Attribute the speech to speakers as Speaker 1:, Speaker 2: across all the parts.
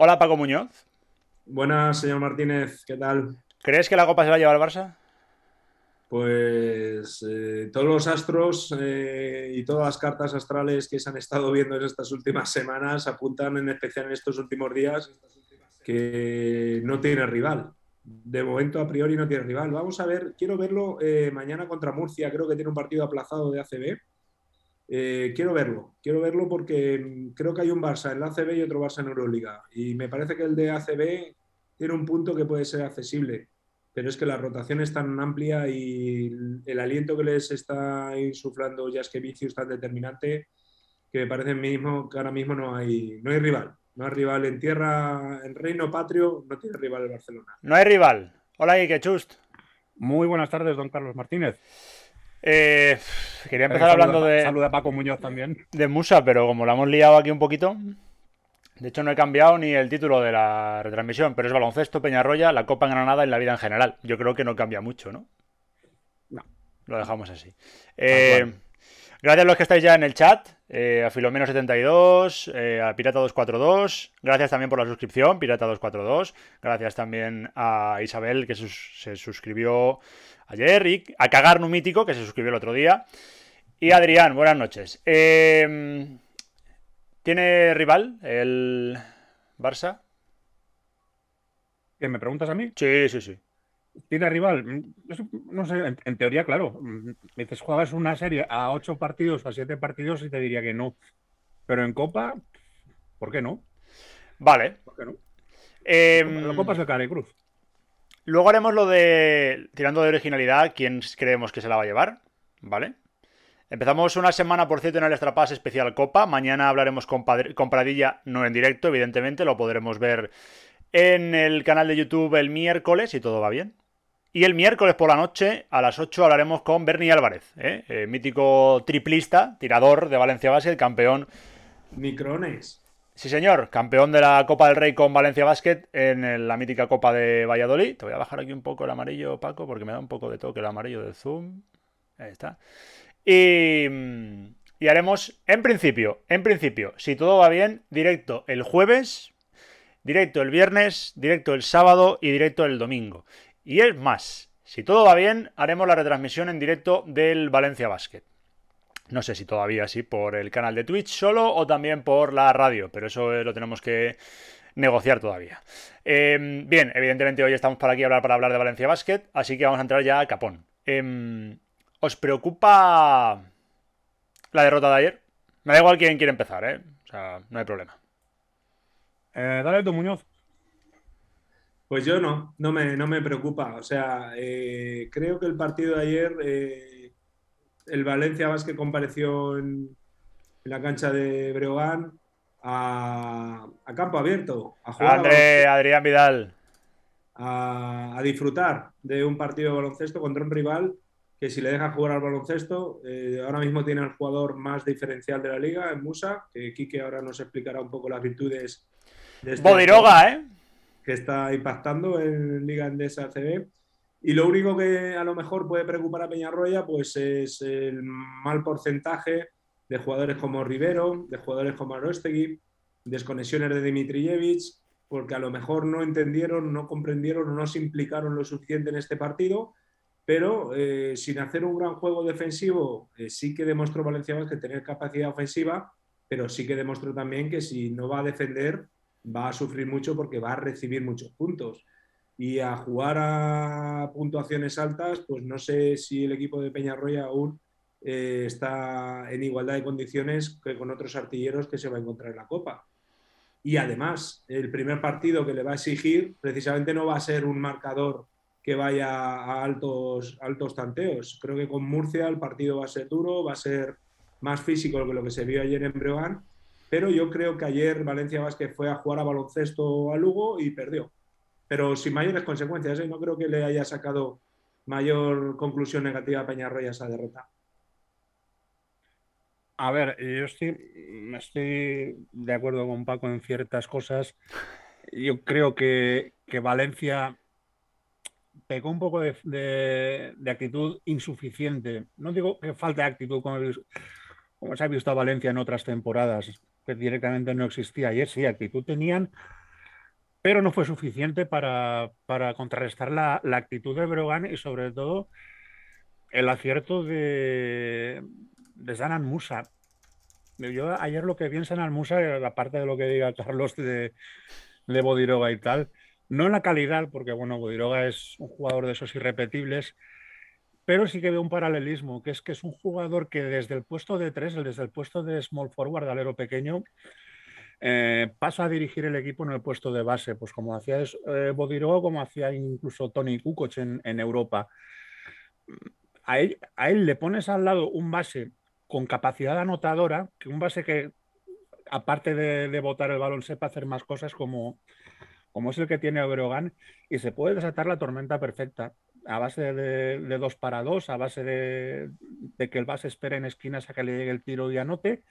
Speaker 1: Hola Paco Muñoz. Buenas, señor Martínez, ¿qué tal? ¿Crees
Speaker 2: que la copa se va a llevar el Barça?
Speaker 1: Pues eh, todos los
Speaker 2: astros
Speaker 1: eh, y todas las cartas astrales que se han estado viendo en estas últimas semanas apuntan en especial en estos últimos días que no tiene rival. De momento, a priori, no tiene rival. Vamos a ver, quiero verlo eh, mañana contra Murcia. Creo que tiene un partido aplazado de ACB. Eh, quiero verlo, quiero verlo porque mm, creo que hay un Barça en la ACB y otro Barça en Euroliga. Y me parece que el de ACB tiene un punto que puede ser accesible, pero es que la rotación es tan amplia y el aliento que les está insuflando ya es tan determinante que me parece mismo que ahora mismo no hay, no hay rival.
Speaker 2: No hay rival en tierra, en
Speaker 1: reino patrio, no tiene rival el Barcelona.
Speaker 2: No hay rival. Hola, Ike Muy buenas tardes, don Carlos Martínez. Eh, quería eh, empezar hablando de. Saluda Paco Muñoz también. De Musa, pero como la hemos liado aquí un poquito. De hecho, no he cambiado ni el título de la retransmisión, pero es baloncesto, Peñarroya, la Copa en Granada y la vida en general. Yo creo que no cambia mucho, ¿no? No. Lo dejamos así. Eh, gracias a los que estáis ya en el chat, a Filomeno72, a Pirata242. Gracias también por la suscripción, Pirata242. Gracias también a Isabel, que se suscribió ayer, Rick, a cagar mítico que se suscribió el otro día. Y Adrián, buenas noches. Em, ¿Tiene rival el Barça? me preguntas a mí? Sí, sí, sí. ¿Tiene rival? No sé, en, teoría, claro. dices, juegas una serie a ocho partidos, a siete partidos y te diría que no. Pero en Copa, ¿por qué no? Vale. ¿Por qué no? Em, la Copa es el Cruz. Luego haremos lo de, tirando de originalidad, quién creemos que se la va a llevar, ¿vale? Empezamos una semana, por cierto, en el Extra Pass especial Copa. Mañana hablaremos con, Pradilla, no en directo, evidentemente, lo podremos ver en el canal de YouTube el miércoles, si todo va bien. Y el miércoles por la noche, a las 8, hablaremos con Bernie Álvarez, ¿eh? Eh, mítico triplista, tirador de Valencia el campeón. Micrones. Sí, señor, campeón de la Copa del Rey con Valencia Basket en la mítica Copa de Valladolid. Te voy a bajar aquí un poco el amarillo, Paco, porque me da un poco de toque el amarillo del Zoom. Ahí está. Y, y haremos, en principio, en principio, si todo va bien, directo el jueves, directo el viernes, directo el sábado y directo el domingo. Y es más, si todo va bien, haremos la retransmisión en directo del Valencia Basket. No sé si todavía sí por el canal de Twitch solo o también por la radio, pero eso eh, lo tenemos que negociar todavía. Em, bien, evidentemente hoy estamos para aquí hablar para hablar de Valencia Basket, así que vamos a entrar ya a capón. Em, ¿Os preocupa la derrota de ayer? Me da igual quién quiere empezar, ¿eh? O sea, no hay problema. Eh, dale tú, Muñoz. Pues yo no,
Speaker 1: no me, no me preocupa. O sea, eh, creo que el partido de ayer el Valencia Vázquez compareció en, la cancha de Breogán a, campo abierto. A Adrián Vidal. A, disfrutar de un partido de baloncesto contra un rival que si le deja jugar al baloncesto, eh, ahora mismo tiene al jugador más diferencial de la liga, en Musa, que Quique ahora nos explicará un poco las virtudes de este Bodiroga, ¿eh? Que está impactando en Liga Endesa CB. Y lo único que a lo mejor puede preocupar a Peñarroya pues es el mal porcentaje de jugadores como Rivero, de jugadores como Arostegui, desconexiones de Dimitrievich, porque a lo mejor no entendieron, no comprendieron o no se implicaron lo suficiente en este partido, pero eh, sin hacer un gran juego defensivo, eh, sí que demostró Valencia que tener capacidad ofensiva, pero sí que demostró también que si no va a defender, va a sufrir mucho porque va a recibir muchos puntos y a jugar a puntuaciones altas, pues no sé si el equipo de Peñarroya aún eh, está en igualdad de condiciones que con otros artilleros que se va a encontrar en la Copa. Y además, el primer partido que le va a exigir precisamente no va a ser un marcador que vaya a altos, altos tanteos. Creo que con Murcia el partido va a ser duro, va a ser más físico que lo que se vio ayer en Breogán, pero yo creo que ayer Valencia Vázquez fue a jugar a baloncesto a Lugo y perdió pero sin mayores consecuencias. ¿eh? No creo que le haya sacado mayor conclusión negativa a Peñarroya esa derrota.
Speaker 2: A ver, yo estoy, estoy de acuerdo con Paco en ciertas cosas. Yo creo que, Valencia pegó un poco de, actitud insuficiente. No digo que falta actitud como, como se ha visto a Valencia en otras temporadas, que directamente no existía. Ayer sí, actitud tenían, pero no fue suficiente para, contrarrestar la, actitud de Brogan y sobre todo el acierto de, de Sanan Musa. Yo ayer lo que vi en era Musa, parte de lo que diga Carlos de, de Bodiroga y tal, no en la calidad, porque bueno, Bodiroga es un jugador de esos irrepetibles, pero sí que veo un paralelismo, que es que es un jugador que desde el puesto de tres, desde el puesto de small forward, alero pequeño, eh, pasa a dirigir el equipo en el puesto de base, pues como hacía eh, Bodiró, como hacía incluso Tony Kukoc en, Europa. A él, le pones al lado un base con capacidad anotadora, que un base que, aparte de, botar el balón, sepa hacer más cosas como, como es el que tiene Obregón y se puede desatar la tormenta perfecta a base de, dos para dos, a base de, que el base espere en esquinas a que le llegue el tiro y anote,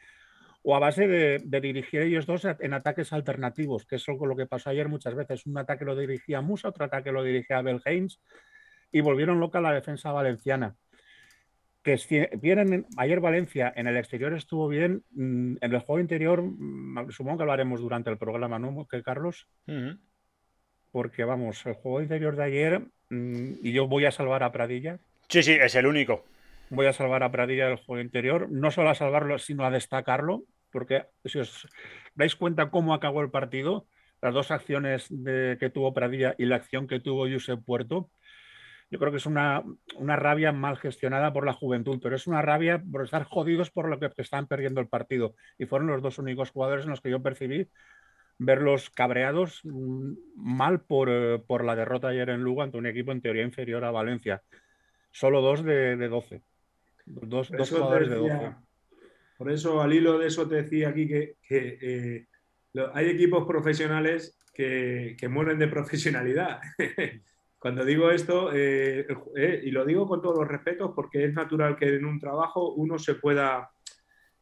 Speaker 2: o a base de, dirigir ellos dos en ataques alternativos, que es lo que pasó ayer muchas veces. Un ataque lo dirigía Musa, otro ataque lo dirigía Abel Haynes, y volvieron loca la defensa valenciana. Que vienen, ayer Valencia en el exterior estuvo bien, mm, en el juego interior mm, supongo que lo haremos durante el programa, ¿no, que Carlos? Porque vamos, el juego interior de ayer, mm, y yo voy a salvar a Pradilla. Sí, sí, es el único voy a salvar a Pradilla del juego interior, no solo a salvarlo, sino a destacarlo, porque si os dais cuenta cómo acabó el partido, las dos acciones que tuvo Pradilla y la acción que tuvo Josep Puerto, yo creo que es una, rabia mal gestionada por la juventud, pero es una rabia por estar jodidos por lo que están perdiendo el partido. Y fueron los dos únicos jugadores en los que yo percibí verlos cabreados mm, mal por, eh, por la derrota ayer en Lugo ante un equipo en teoría inferior a Valencia. Solo dos de, doce 12. Dos, jugadores de 12.
Speaker 1: Por eso, al hilo de eso te decía aquí que, eh, hay equipos profesionales que, mueren de profesionalidad. Cuando digo esto, eh, eh, y lo digo con todos los respetos, porque es natural que en un trabajo uno se pueda,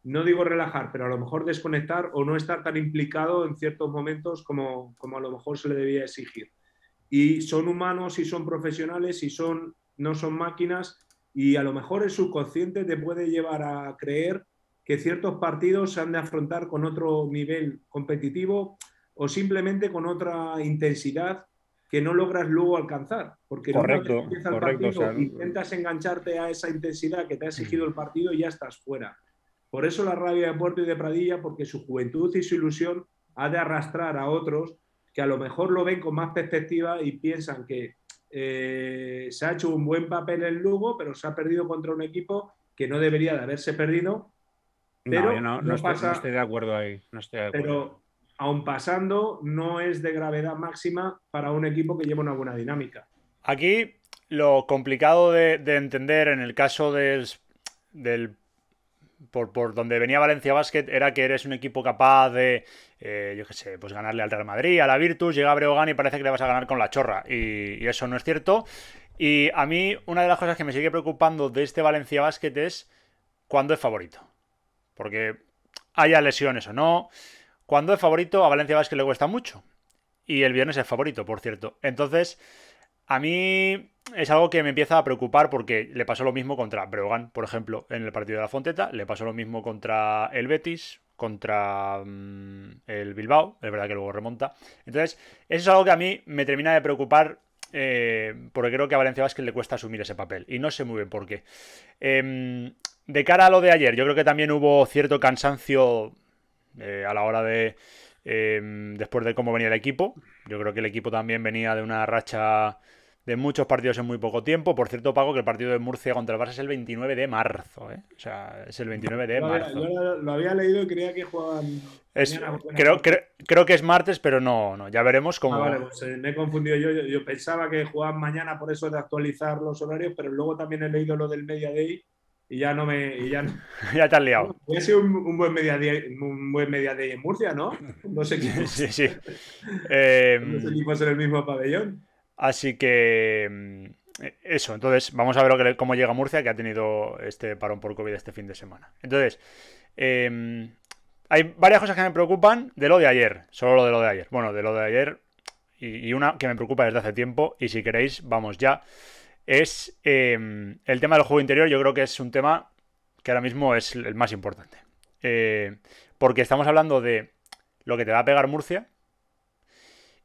Speaker 1: no digo relajar, pero a lo mejor desconectar o no estar tan implicado en ciertos momentos como, a lo mejor se le debía exigir. Y son humanos y son profesionales y son, no son máquinas y a lo mejor el subconsciente te puede llevar a creer que ciertos partidos se han de afrontar con otro nivel competitivo o simplemente con otra intensidad que no logras luego alcanzar. Porque correcto, empieza el partido, e intentas engancharte a esa intensidad que te ha exigido el partido y ya estás fuera. Por eso la rabia de Puerto y de Pradilla, porque su juventud y su ilusión ha de arrastrar a otros que a lo mejor lo ven con más perspectiva y piensan que eh, se ha hecho un buen papel en Lugo, pero se ha perdido contra un equipo que no debería de haberse perdido no, no, estoy,
Speaker 2: de acuerdo ahí.
Speaker 1: Pero aun pasando, no es de gravedad máxima para un equipo que lleva una buena dinámica.
Speaker 2: Aquí lo complicado de, entender en el caso del, por, donde venía Valencia Basket era que eres un equipo capaz de, eh, yo qué sé, pues ganarle al Real Madrid, a la Virtus, llega a Breogán y parece que le vas a ganar con la chorra. Y, eso no es cierto. Y a mí una de las cosas que me sigue preocupando de este Valencia Basket es cuándo es favorito. Porque haya lesiones o no, cuando es favorito, a Valencia Vázquez le cuesta mucho. Y el viernes es favorito, por cierto. Entonces, a mí es algo que me empieza a preocupar porque le pasó lo mismo contra Breogán, por ejemplo, en el partido de la Fonteta. Le pasó lo mismo contra el Betis, contra mm, el Bilbao. Es verdad que luego remonta. Entonces, eso es algo que a mí me termina de preocupar eh, porque creo que a Valencia Vázquez le cuesta asumir ese papel. Y no sé muy bien por qué. Eh, de cara a lo de ayer, yo creo que también hubo cierto cansancio eh, a la hora de... Em, después de cómo venía el equipo. Yo creo que el equipo también venía de una racha de muchos partidos en muy poco tiempo. Por cierto, Pago, que el partido de Murcia contra el Barça es el 29 de marzo. ¿eh? O sea, es el 29 de marzo.
Speaker 1: lo, había leído y creía que jugaban... creo,
Speaker 2: creo, que es martes, pero no, no ya veremos cómo... Ah, vale, pues,
Speaker 1: eh, me he confundido. yo, yo, pensaba que jugaban mañana por eso de actualizar los horarios, pero luego también he leído lo del Media Day y ya no me. Y ya, ya te has liado. Ha sido un, buen media un buen media en Murcia, ¿no? No sé qué. sí, sí.
Speaker 2: Em, no en el mismo pabellón. Así que. Em, eso, entonces vamos a ver cómo llega Murcia, que ha tenido este parón por COVID este fin de semana. Entonces, em, hay varias cosas que me preocupan de lo de ayer, solo lo de lo de ayer. Bueno, de lo de ayer y una que me preocupa desde hace tiempo, y si queréis, vamos ya es em, el tema del juego interior. Yo creo que es un tema que ahora mismo es el más importante. Eh, porque estamos hablando de lo que te va a pegar Murcia.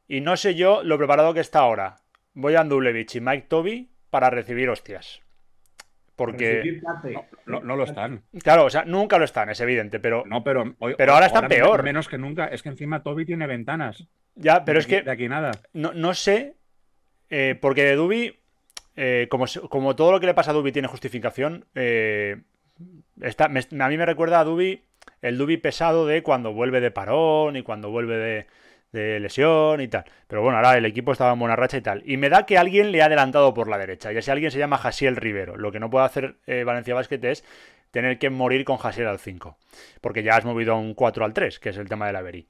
Speaker 2: Y no sé yo lo preparado que está ahora. Voy a Andublevich y Mike Toby para recibir hostias. Porque. No, no, lo están. Claro, o sea, nunca lo están, es evidente, pero. No, pero, pero ahora están peor. Menos que nunca. Es que encima Toby tiene ventanas. Ya, pero es que. De aquí nada. No, sé. Eh, porque de Dubi eh, como, todo lo que le pasa a Dubi tiene justificación, eh, a mí me recuerda a Dubi el Dubi pesado de cuando vuelve de parón y cuando vuelve de, lesión y tal. Pero bueno, ahora el equipo estaba en buena racha y tal. Y me da que alguien le ha adelantado por la derecha. Y ese alguien se llama Jasiel Rivero. Lo que no puede hacer eh, Valencia Basket es tener que morir con Jasiel al 5. Porque ya has movido a un 4 al 3, que es el tema de la Veri.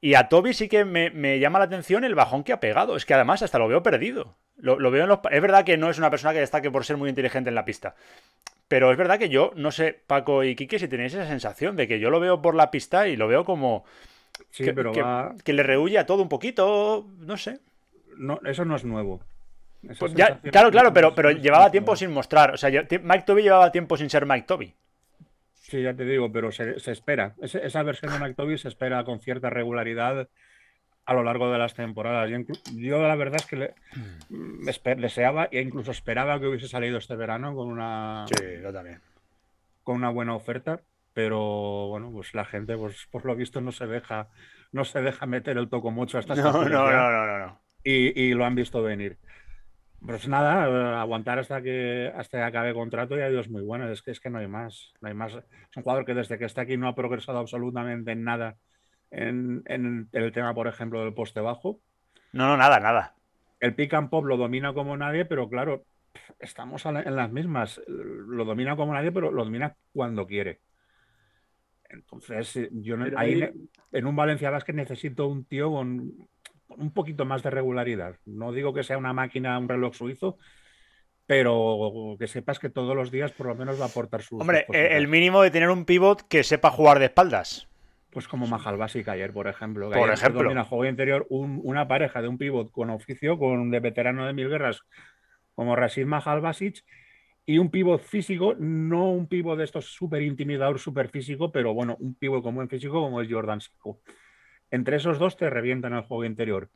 Speaker 2: Y a Toby sí que me, llama la atención el bajón que ha pegado. Es que además hasta lo veo perdido. Lo, veo Es verdad que no es una persona que destaque por ser muy inteligente en la pista. Pero es verdad que yo, no sé, Paco y Quique, si tenéis esa sensación de que yo lo veo por la pista y lo veo como...
Speaker 1: que,
Speaker 2: le rehuye a todo un poquito, no sé. No, eso no es nuevo. Pues claro, claro, pero, pero llevaba tiempo sin mostrar. O sea, Mike Toby llevaba tiempo sin ser Mike Toby. Sí, ya te digo, pero se, espera. esa versión de McToby se espera con cierta regularidad a lo largo de las temporadas. Yo, yo la verdad es que mm. deseaba e incluso esperaba que hubiese salido este verano con una, sí, también. con una buena oferta, pero bueno, pues la gente, pues, por lo visto, no se deja, no se deja meter el toco mucho hasta no, no, no, no, no, Y, y lo han visto venir. Pues nada, eh, aguantar hasta que hasta que acabe contrato y adiós muy bueno. Es que es que no hay más. No hay más. Es un jugador que desde que está aquí no ha progresado absolutamente en nada en, el tema, por ejemplo, del poste bajo. No, no, nada, nada. El pick and pop lo domina como nadie, pero claro, estamos en las mismas. Lo domina como nadie, pero lo domina cuando quiere. Entonces, eh, yo ahí, en un Valencia Vázquez necesito un tío con un poquito más de regularidad. No digo que sea una máquina, un reloj suizo, pero que sepas que todos los días por lo menos va a aportar su. Hombre, eh, el mínimo de tener un pivot que sepa jugar de espaldas. Pues como Basic ayer, por ejemplo. por ejemplo. En el juego interior, una pareja de un pivot con oficio, con de veterano de mil guerras, como Rasid Basic y un pivot físico, no un pivot de estos súper intimidador, súper físico, pero bueno, un pivot con buen físico como es Jordan Sico. Entre esos dos te revientan al juego interior.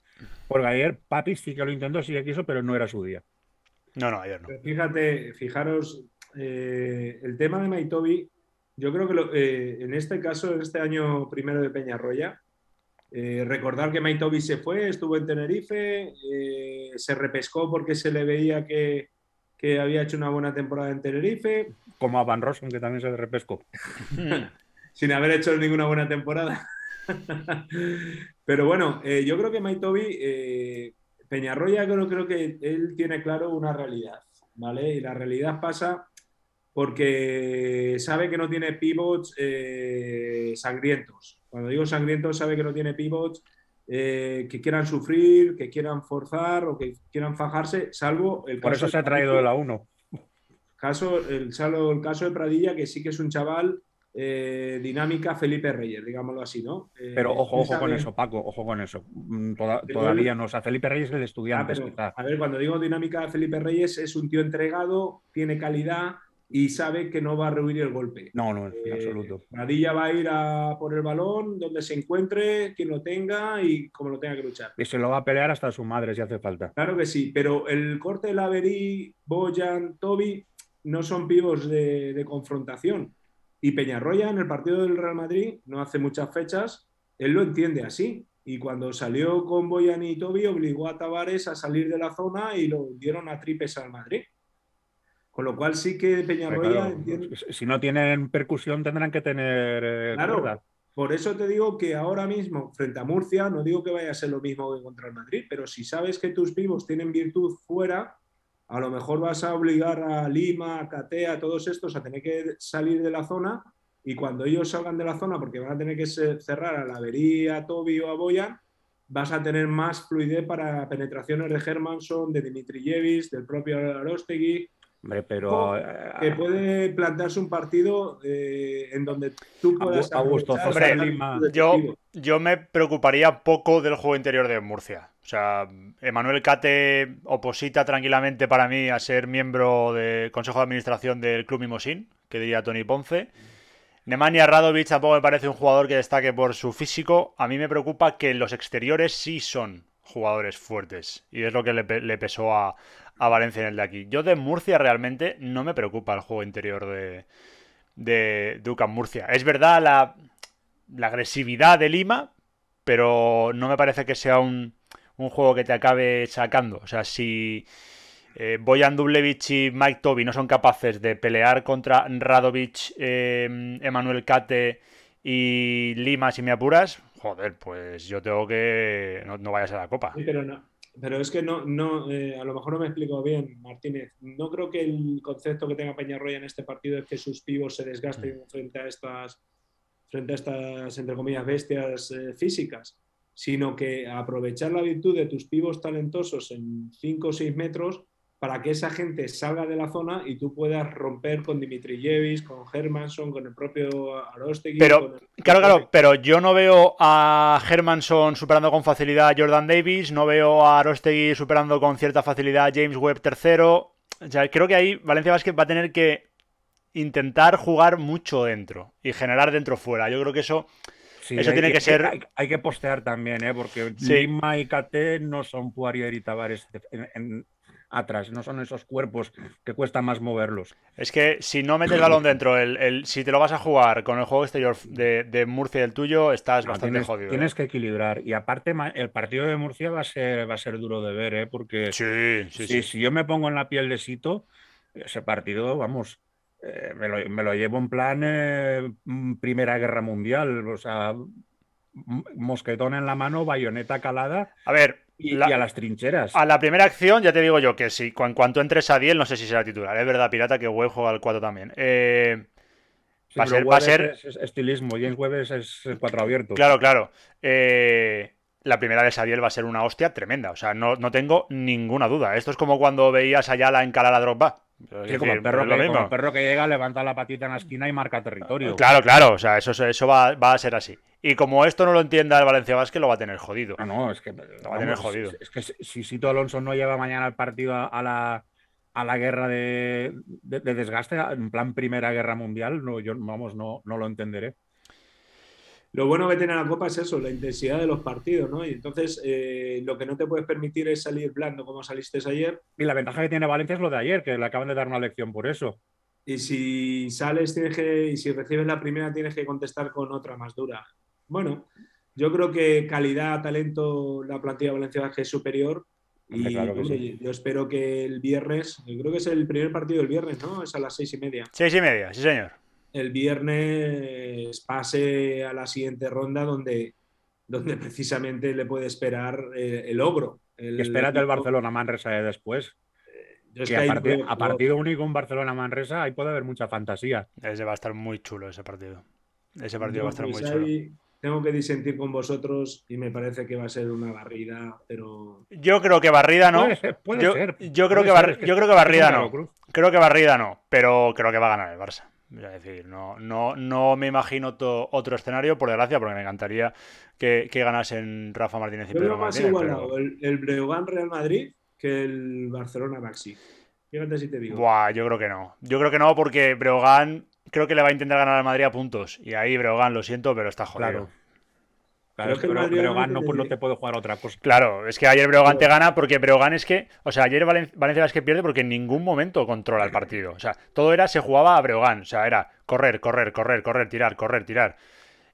Speaker 2: Porque ayer Papi sí que lo intentó, sí que quiso, pero no era su día.
Speaker 1: No, no, ayer no. fíjate, fijaros, eh, el tema de Maitobi, yo creo que eh, en este caso, en este año primero de Peñarroya, eh, recordar que Maitobi se fue, estuvo en Tenerife, se repescó porque se le veía que, había hecho una buena temporada en Tenerife. Como a Van Rossum, que también se repescó. Sin haber hecho ninguna buena temporada. Pero bueno, eh, yo creo que Maitobi, eh, Peñarroya, creo, creo que él tiene claro una realidad, ¿vale? Y la realidad pasa porque sabe que no tiene pivots eh, sangrientos. Cuando digo sangrientos, sabe que no tiene pivots que quieran sufrir, que quieran forzar o que quieran fajarse, salvo el Por eso se ha traído de la 1. Caso, el, salvo el caso de Pradilla, que sí que es un chaval eh, dinámica Felipe Reyes, digámoslo así, ¿no? Eh, pero ojo, ojo con eso,
Speaker 2: Paco, ojo con eso. Mm, todavía no, o Felipe Reyes es el estudiante. Ah, a ver, cuando digo dinámica Felipe Reyes,
Speaker 1: es un tío entregado, tiene calidad y sabe que no va a rehuir el golpe.
Speaker 2: No, no, en eh, absoluto.
Speaker 1: Nadilla va a ir a por el balón donde se encuentre, quien lo tenga y como lo tenga que luchar.
Speaker 2: Y se lo va a pelear hasta su madre si hace falta. Claro
Speaker 1: que sí, pero el corte de Laverí, Boyan, Toby no son vivos de confrontación y Peñarroya en el partido del Real Madrid, no hace muchas fechas, él lo entiende así. Y cuando salió con Boyan y Tobi, obligó a Tavares a salir de la zona y lo dieron a tripes al Madrid. Con lo cual sí que Peñarroya... Pues,
Speaker 2: si no tienen percusión tendrán que tener... Eh, claro,
Speaker 1: por eso te digo que ahora mismo, frente a Murcia, no digo que vaya a ser lo mismo que contra el Madrid, pero si sabes que tus vivos tienen virtud fuera, a lo mejor vas a obligar a Lima, a Catea, a todos estos a tener que salir de la zona y cuando ellos salgan de la zona, porque van a tener que cerrar a Lavería, a Tobi o a Boyan, vas a tener más fluidez para penetraciones de Hermanson, de Dimitri Yevis, del propio Arostegui,
Speaker 2: Hombre, pero. Eh,
Speaker 1: que eh, puede plantearse un partido eh, en donde tú puedas. Hombre, Yo,
Speaker 2: yo me preocuparía poco del juego interior de Murcia. O sea, Emanuel Cate oposita tranquilamente para mí a ser miembro del Consejo de Administración del Club Mimosín, que diría Tony Ponce. Nemanja Radovic tampoco me parece un jugador que destaque por su físico. A mí me preocupa que los exteriores sí son jugadores fuertes. Y es lo que le pesó a, a Valencia en el de aquí. Yo de Murcia realmente no me preocupa el juego interior de, de Ducan Murcia. Es verdad la, la, agresividad de Lima, pero no me parece que sea un, un juego que te acabe sacando. O sea, si eh, Boyan Dublevich y Mike Toby no son capaces de pelear contra Radovich, eh, Emanuel Kate y Lima, si me apuras, joder, pues yo tengo que. No, vayas a la copa
Speaker 1: pero es que no, no eh, a lo mejor no me explico bien, Martínez. No creo que el concepto que tenga Peñarroya en este partido es que sus pibos se desgasten mm. frente a estas, frente a estas entre comillas, bestias eh, físicas, sino que aprovechar la virtud de tus pibos talentosos en 5 o 6 metros para que esa gente salga de la zona y tú puedas romper con Dimitri Jevis, con Hermanson, con el propio Arostegui. Pero,
Speaker 2: claro, claro, pero yo no veo a Hermanson superando con facilidad a Jordan Davis, no veo a Arostegui superando con cierta facilidad a James Webb tercero. O creo que ahí Valencia Vázquez va a tener que intentar jugar mucho dentro y generar dentro fuera. Yo creo que eso... eso tiene que, ser. Hay, que postear también, ¿eh? porque Lima y KT no son Puario y atrás, no son esos cuerpos que cuesta más moverlos. Es que si no metes el balón dentro, el, si te lo vas a jugar con el juego exterior de, Murcia y el tuyo, estás bastante tienes, jodido. ¿eh? Tienes que equilibrar. Y aparte, el partido de Murcia va a ser, va a ser duro de ver, ¿eh? porque sí, sí, si, yo me pongo en la piel de Sito, ese partido, vamos, eh, me, lo, llevo en plan eh, mm, Primera Guerra Mundial, o sea, mosquetón en la mano, bayoneta calada. A ver, y, a las trincheras. A la primera acción, ya te digo yo que sí. En cuanto entre a no sé si será titular. Es ¿eh? verdad, Pirata, que Webb juega al 4 también. Eh,
Speaker 1: va, ser, va a ser.
Speaker 2: estilismo y en jueves es, el 4 abierto. Claro, claro. Eh, la primera de Sadiel va a ser una hostia tremenda. O sea, no, tengo ninguna duda. Esto es como cuando veías allá la encalada drop back Sí, como, el perro que, llega, levanta la patita en la esquina y marca territorio. Claro, claro. O sea, eso, eso va a ser así. Y como esto no lo entienda el Valencia Vázquez, lo va a tener jodido. No, ah, no, es que. Lo va a tener jodido. Es, que si Sito Alonso no lleva mañana el partido a, la guerra de, desgaste, en plan Primera Guerra Mundial, no, yo vamos, no, no lo entenderé.
Speaker 1: Lo bueno que tiene la Copa es eso, la intensidad de los partidos, ¿no? Y entonces eh, lo que no te puedes permitir es salir blando como saliste ayer. Y la ventaja que tiene Valencia es lo de ayer, que le acaban de dar una lección por eso. Y si sales tienes que, y si recibes la primera tienes que contestar con otra más dura. Bueno, yo creo que calidad, talento, la plantilla valenciana es superior. Y yo espero que el viernes, yo creo que es el primer partido del viernes, ¿no? Es a las seis y media. Seis y media, sí, señor. El viernes pase a la siguiente ronda donde, donde precisamente le puede esperar
Speaker 2: eh, el ogro. Espérate el, Barcelona Manresa de eh, después. Eh, a, partido único en Barcelona Manresa ahí puede haber mucha fantasía. Ese va a estar muy chulo ese partido. Ese partido va a estar pues muy
Speaker 1: chulo tengo que disentir con vosotros y me parece que va a ser una barrida, pero. Yo creo que barrida no. Puede ser, yo, creo, que, barrida no.
Speaker 2: Creo que barrida no, pero creo que va a ganar el Barça. decir, no, no, no me imagino otro escenario, por desgracia, porque me encantaría que, ganasen Rafa Martínez y Pero más Igualado, el, el Breogán Real Madrid que el Barcelona Maxi. Fíjate si te digo. Buah, yo creo que no. Yo creo que no, porque Breogán creo que le va a intentar ganar a Madrid a puntos. Y ahí Breogán, lo siento, pero está jodido. Claro. que no, te puedo jugar otra cosa. Claro, es que ayer Breogán te gana porque Breogán es que. O sea, ayer Valencia, es que pierde porque en ningún momento controla el partido. O sea, todo era, se jugaba a Breogán. O sea, era correr, correr, correr, correr, tirar, correr, tirar.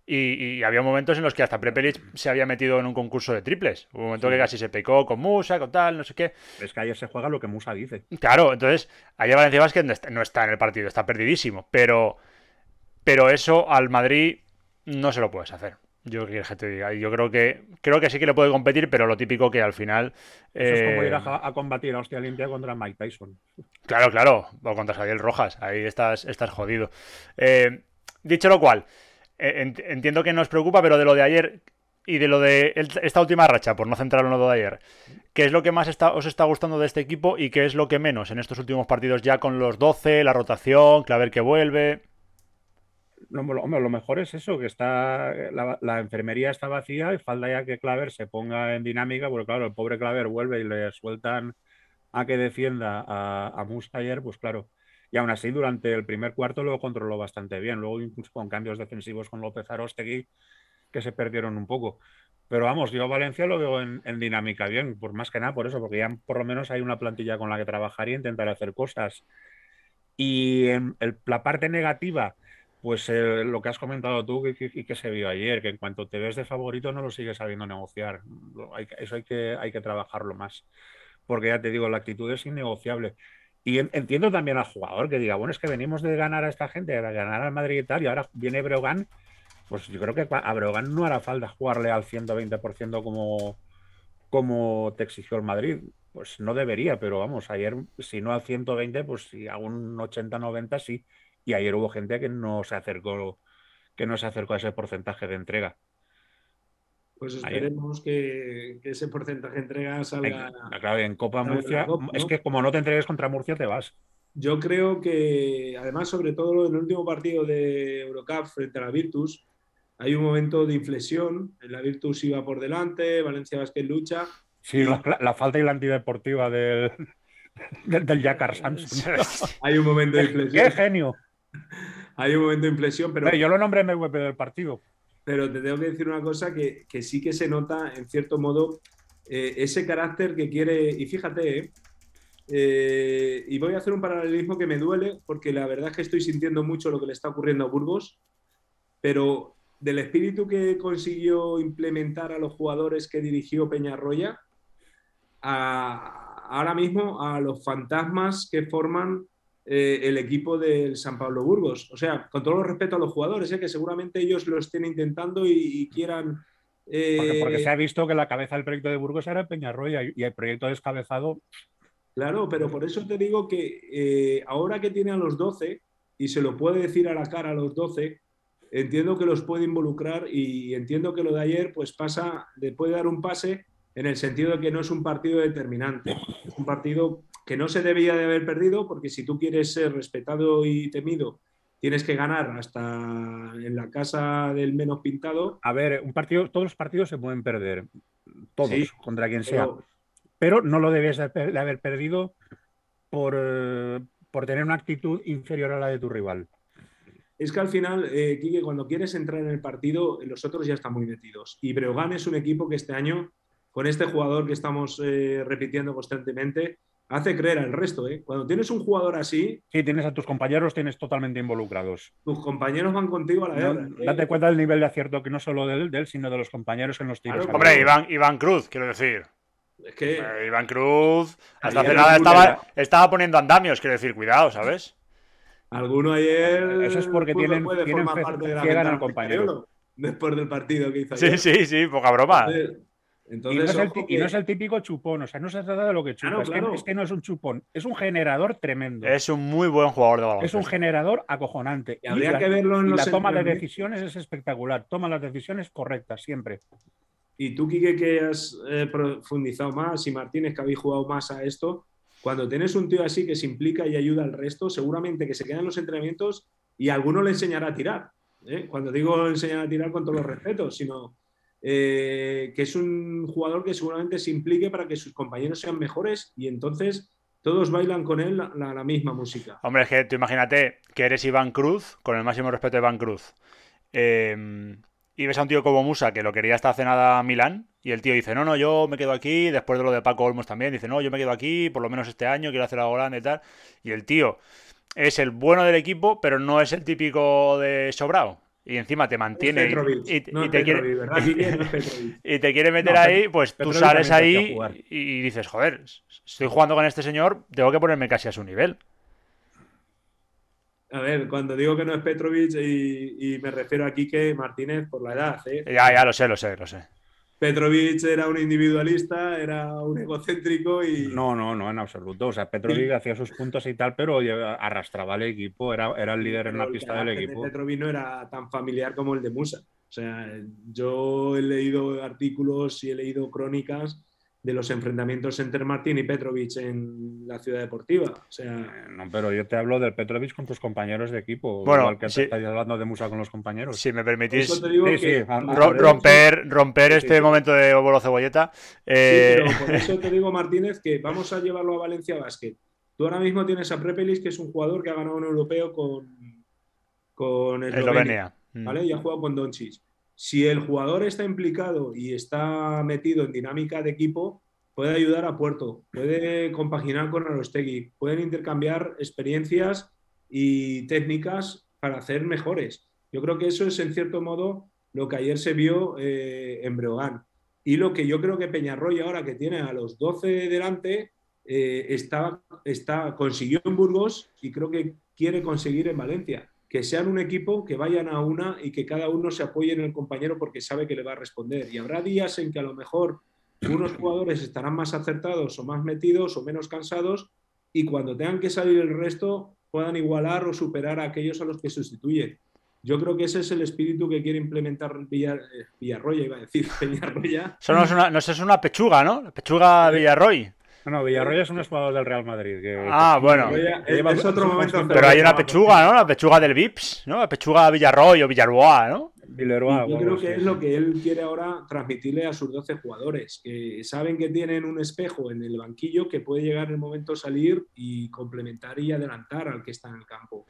Speaker 2: Y, había momentos en los que hasta Prepelich se había metido en un concurso de triples. un momento que casi se pecó con Musa, con tal, no sé qué. Es que ayer se juega lo que Musa dice. Claro, entonces, ayer Valencia Vázquez no está, en el partido, está perdidísimo. Pero, pero eso al Madrid no se lo puedes hacer. Yo que Yo creo que creo que sí que lo puede competir, pero lo típico que al final. es como eh, ir a, combatir a hostia limpia contra Mike Tyson. Claro, claro. O contra Javier Rojas. Ahí estás, estás jodido. Eh, dicho lo cual. Eh, entiendo que nos preocupa, pero de lo de ayer y de lo de esta última racha, por no centrarlo en lo de ayer, ¿qué es lo que más os está gustando de este equipo y qué es lo que menos en estos últimos partidos ya con los 12, la rotación, Claver que vuelve? hombre, lo mejor es eso, que está la, enfermería está vacía y falta ya que Claver se ponga en dinámica, porque claro, el pobre Claver vuelve y le sueltan a que defienda a, Musta ayer, pues claro, y aún así durante el primer cuarto lo controló bastante bien, luego incluso con cambios defensivos con López Arostegui que se perdieron un poco. Pero vamos, yo Valencia lo veo en, dinámica bien, por más que nada por eso, porque ya por lo menos hay una plantilla con la que trabajar y intentar hacer cosas. Y la parte negativa, pues eh, lo que has comentado tú y que, se vio ayer, que en cuanto te ves de favorito no lo sigues sabiendo negociar. eso hay que, hay que trabajarlo más, porque ya te digo, la actitud es innegociable. Y entiendo también al jugador que diga, bueno, es que venimos de ganar a esta gente, de ganar al Madrid y tal, y ahora viene Brogan. Pues yo creo que a Brogan no hará falta jugarle al 120% como, como te exigió el Madrid. Pues no debería, pero vamos, ayer, si no al 120, pues si a un 80-90 sí. Y ayer hubo gente que no se acercó, que no se acercó a ese porcentaje de entrega.
Speaker 1: Pues esperemos que, ese porcentaje de entrega salga. En,
Speaker 2: claro, en Copa Murcia. Es que como no te
Speaker 1: entregues contra Murcia, te vas. Yo creo que, además, sobre todo en el último partido de Eurocup frente a la Virtus, hay un momento de inflexión. La Virtus iba por delante, Valencia Vázquez lucha.
Speaker 2: Sí, la, falta y la antideportiva del, del, del hay un momento de inflexión. ¡Qué genio! Hay un momento de inflexión, pero. Yo lo
Speaker 1: nombré MVP del partido pero te tengo que decir una cosa que, sí que se nota, en cierto modo, eh, ese carácter que quiere, y fíjate, eh, eh, y voy a hacer un paralelismo que me duele, porque la verdad es que estoy sintiendo mucho lo que le está ocurriendo a Burgos, pero del espíritu que consiguió implementar a los jugadores que dirigió Peñarroya, a, ahora mismo a los fantasmas que forman eh, el equipo del San Pablo Burgos. O sea, con todo el respeto a los jugadores, eh, que seguramente ellos lo estén intentando y, quieran... Eh, porque, se ha
Speaker 2: visto que la cabeza del proyecto de Burgos era Peñarroya y el proyecto descabezado... Claro, pero por eso te digo
Speaker 1: que ahora que tiene a los 12 y se lo puede decir a la cara a los 12, entiendo que los puede involucrar y entiendo que lo de ayer pues pasa, puede dar un pase en el sentido de que no es un partido determinante, es un partido que no se debía de haber perdido, porque si tú quieres ser respetado y temido, tienes que ganar hasta en
Speaker 2: la casa del menos pintado. A ver, un partido, todos los partidos se pueden perder, todos, contra quien sea. Pero, no lo debes de haber perdido por, tener una actitud inferior a la de tu rival. Es que al final, eh,
Speaker 1: cuando quieres entrar en el partido, los otros ya están muy metidos. Y Breogán es un equipo que este año, con este jugador que estamos eh, repitiendo constantemente, hace creer al resto. ¿eh?
Speaker 2: Cuando tienes un jugador así. Sí, tienes a tus compañeros, tienes totalmente involucrados. Tus compañeros van contigo a la guerra. date ¿eh? cuenta del nivel de acierto que no solo del de él, sino de los compañeros que los tiros. hombre, Iván, Cruz, quiero decir. Es que. Eh, Iván Cruz. Hasta hace nada estaba, poniendo andamios, quiero decir, cuidado, ¿sabes? Alguno ayer. Eso es pues, porque tienen, tienen parte de la que Después del partido que hizo. Sí, sí, sí, poca broma y, no es el, típico chupón, o sea, no se trata de lo que ah, chupa, es, Que, no es un chupón, es un generador tremendo. Es un muy buen jugador de balón. Es un generador acojonante. Y habría que verlo en los La toma de decisiones es espectacular, toma las decisiones correctas siempre.
Speaker 1: Y tú, Kike que has eh, profundizado más, y Martínez, que habéis jugado más a esto, cuando tienes un tío así que se implica y ayuda al resto, seguramente que se quedan los entrenamientos y alguno le enseñará a tirar. ¿eh? Cuando digo enseñar a tirar con todos los respetos, sino eh, que es un jugador
Speaker 2: que seguramente se implique para que sus compañeros sean
Speaker 1: mejores y entonces todos bailan con él la,
Speaker 2: misma música. Hombre, es que tú imagínate que eres Iván Cruz, con el máximo respeto de Iván Cruz, em, y ves a un tío como Musa que lo quería hasta hace nada a Milán, y el tío dice, no, no, yo me quedo aquí, después de lo de Paco Olmos también, dice, no, yo me quedo aquí, por lo menos este año, quiero hacer la grande y tal, y el tío es el bueno del equipo, pero no es el típico de sobrado y encima te mantiene y, te quiere, meter ahí, pues tú sales ahí y dices, joder, estoy jugando con este señor, tengo que ponerme casi a su nivel.
Speaker 1: A ver, cuando digo que no es Petrovic y, me refiero a que Martínez por la edad. ¿eh?
Speaker 2: Ya, ya, lo sé, lo sé, lo sé.
Speaker 1: Petrovic era un individualista, era un
Speaker 2: egocéntrico y... No, no, no, en absoluto. O sea, Petrovic hacía sus puntos y tal, pero arrastraba el equipo, era, el líder en la pista del equipo. De Petrovic no era tan
Speaker 1: familiar como el de Musa. O sea, yo he leído artículos y he leído crónicas de los enfrentamientos entre Martín y Petrovic en la ciudad deportiva.
Speaker 2: Eh, no, pero yo te hablo del Petrovic con tus compañeros de equipo. Bueno, igual que sí. hablando de Musa con los compañeros. Si me permitís romper, romper este momento de óvulo cebolleta. Eh, por eso
Speaker 1: te digo, Martínez, que vamos a llevarlo a Valencia básquet. Tú ahora mismo tienes a Prepelis, que es un jugador que ha ganado un europeo con, con Eslovenia. Mm. ¿vale? Y ha jugado con Donchis si el jugador está implicado y está metido en dinámica de equipo, puede ayudar a Puerto, puede compaginar con Arostegui, pueden intercambiar experiencias y técnicas para hacer mejores. Yo creo que eso es, en cierto modo, lo que ayer se vio eh, en Breogán. Y lo que yo creo que Peñarroy ahora que tiene a los 12 delante, eh, está, está, consiguió en Burgos y creo que quiere conseguir en Valencia que sean un equipo, que vayan a una y que cada uno se apoye en el compañero porque sabe que le va a responder. Y habrá días en que a lo mejor unos jugadores estarán más acertados o más metidos o menos cansados y cuando tengan que salir el resto puedan igualar o superar a aquellos a los que sustituyen. Yo creo que ese es el espíritu que quiere implementar eh, Villarroya, iba a decir Peñarroya. Eso
Speaker 2: no es una, pechuga, ¿no? La pechuga Villarroy. No, Villarroya es un jugador del Real Madrid. Ah, bueno. Pero hay una pechuga, ¿no? La pechuga del Vips, ¿no? La pechuga Villarroyo o Villarroa ¿no? Villarroa. yo creo que
Speaker 1: es lo que él quiere ahora transmitirle a sus 12 jugadores, que saben que tienen un espejo en el banquillo que puede llegar el momento salir y complementar y adelantar al que está en el campo.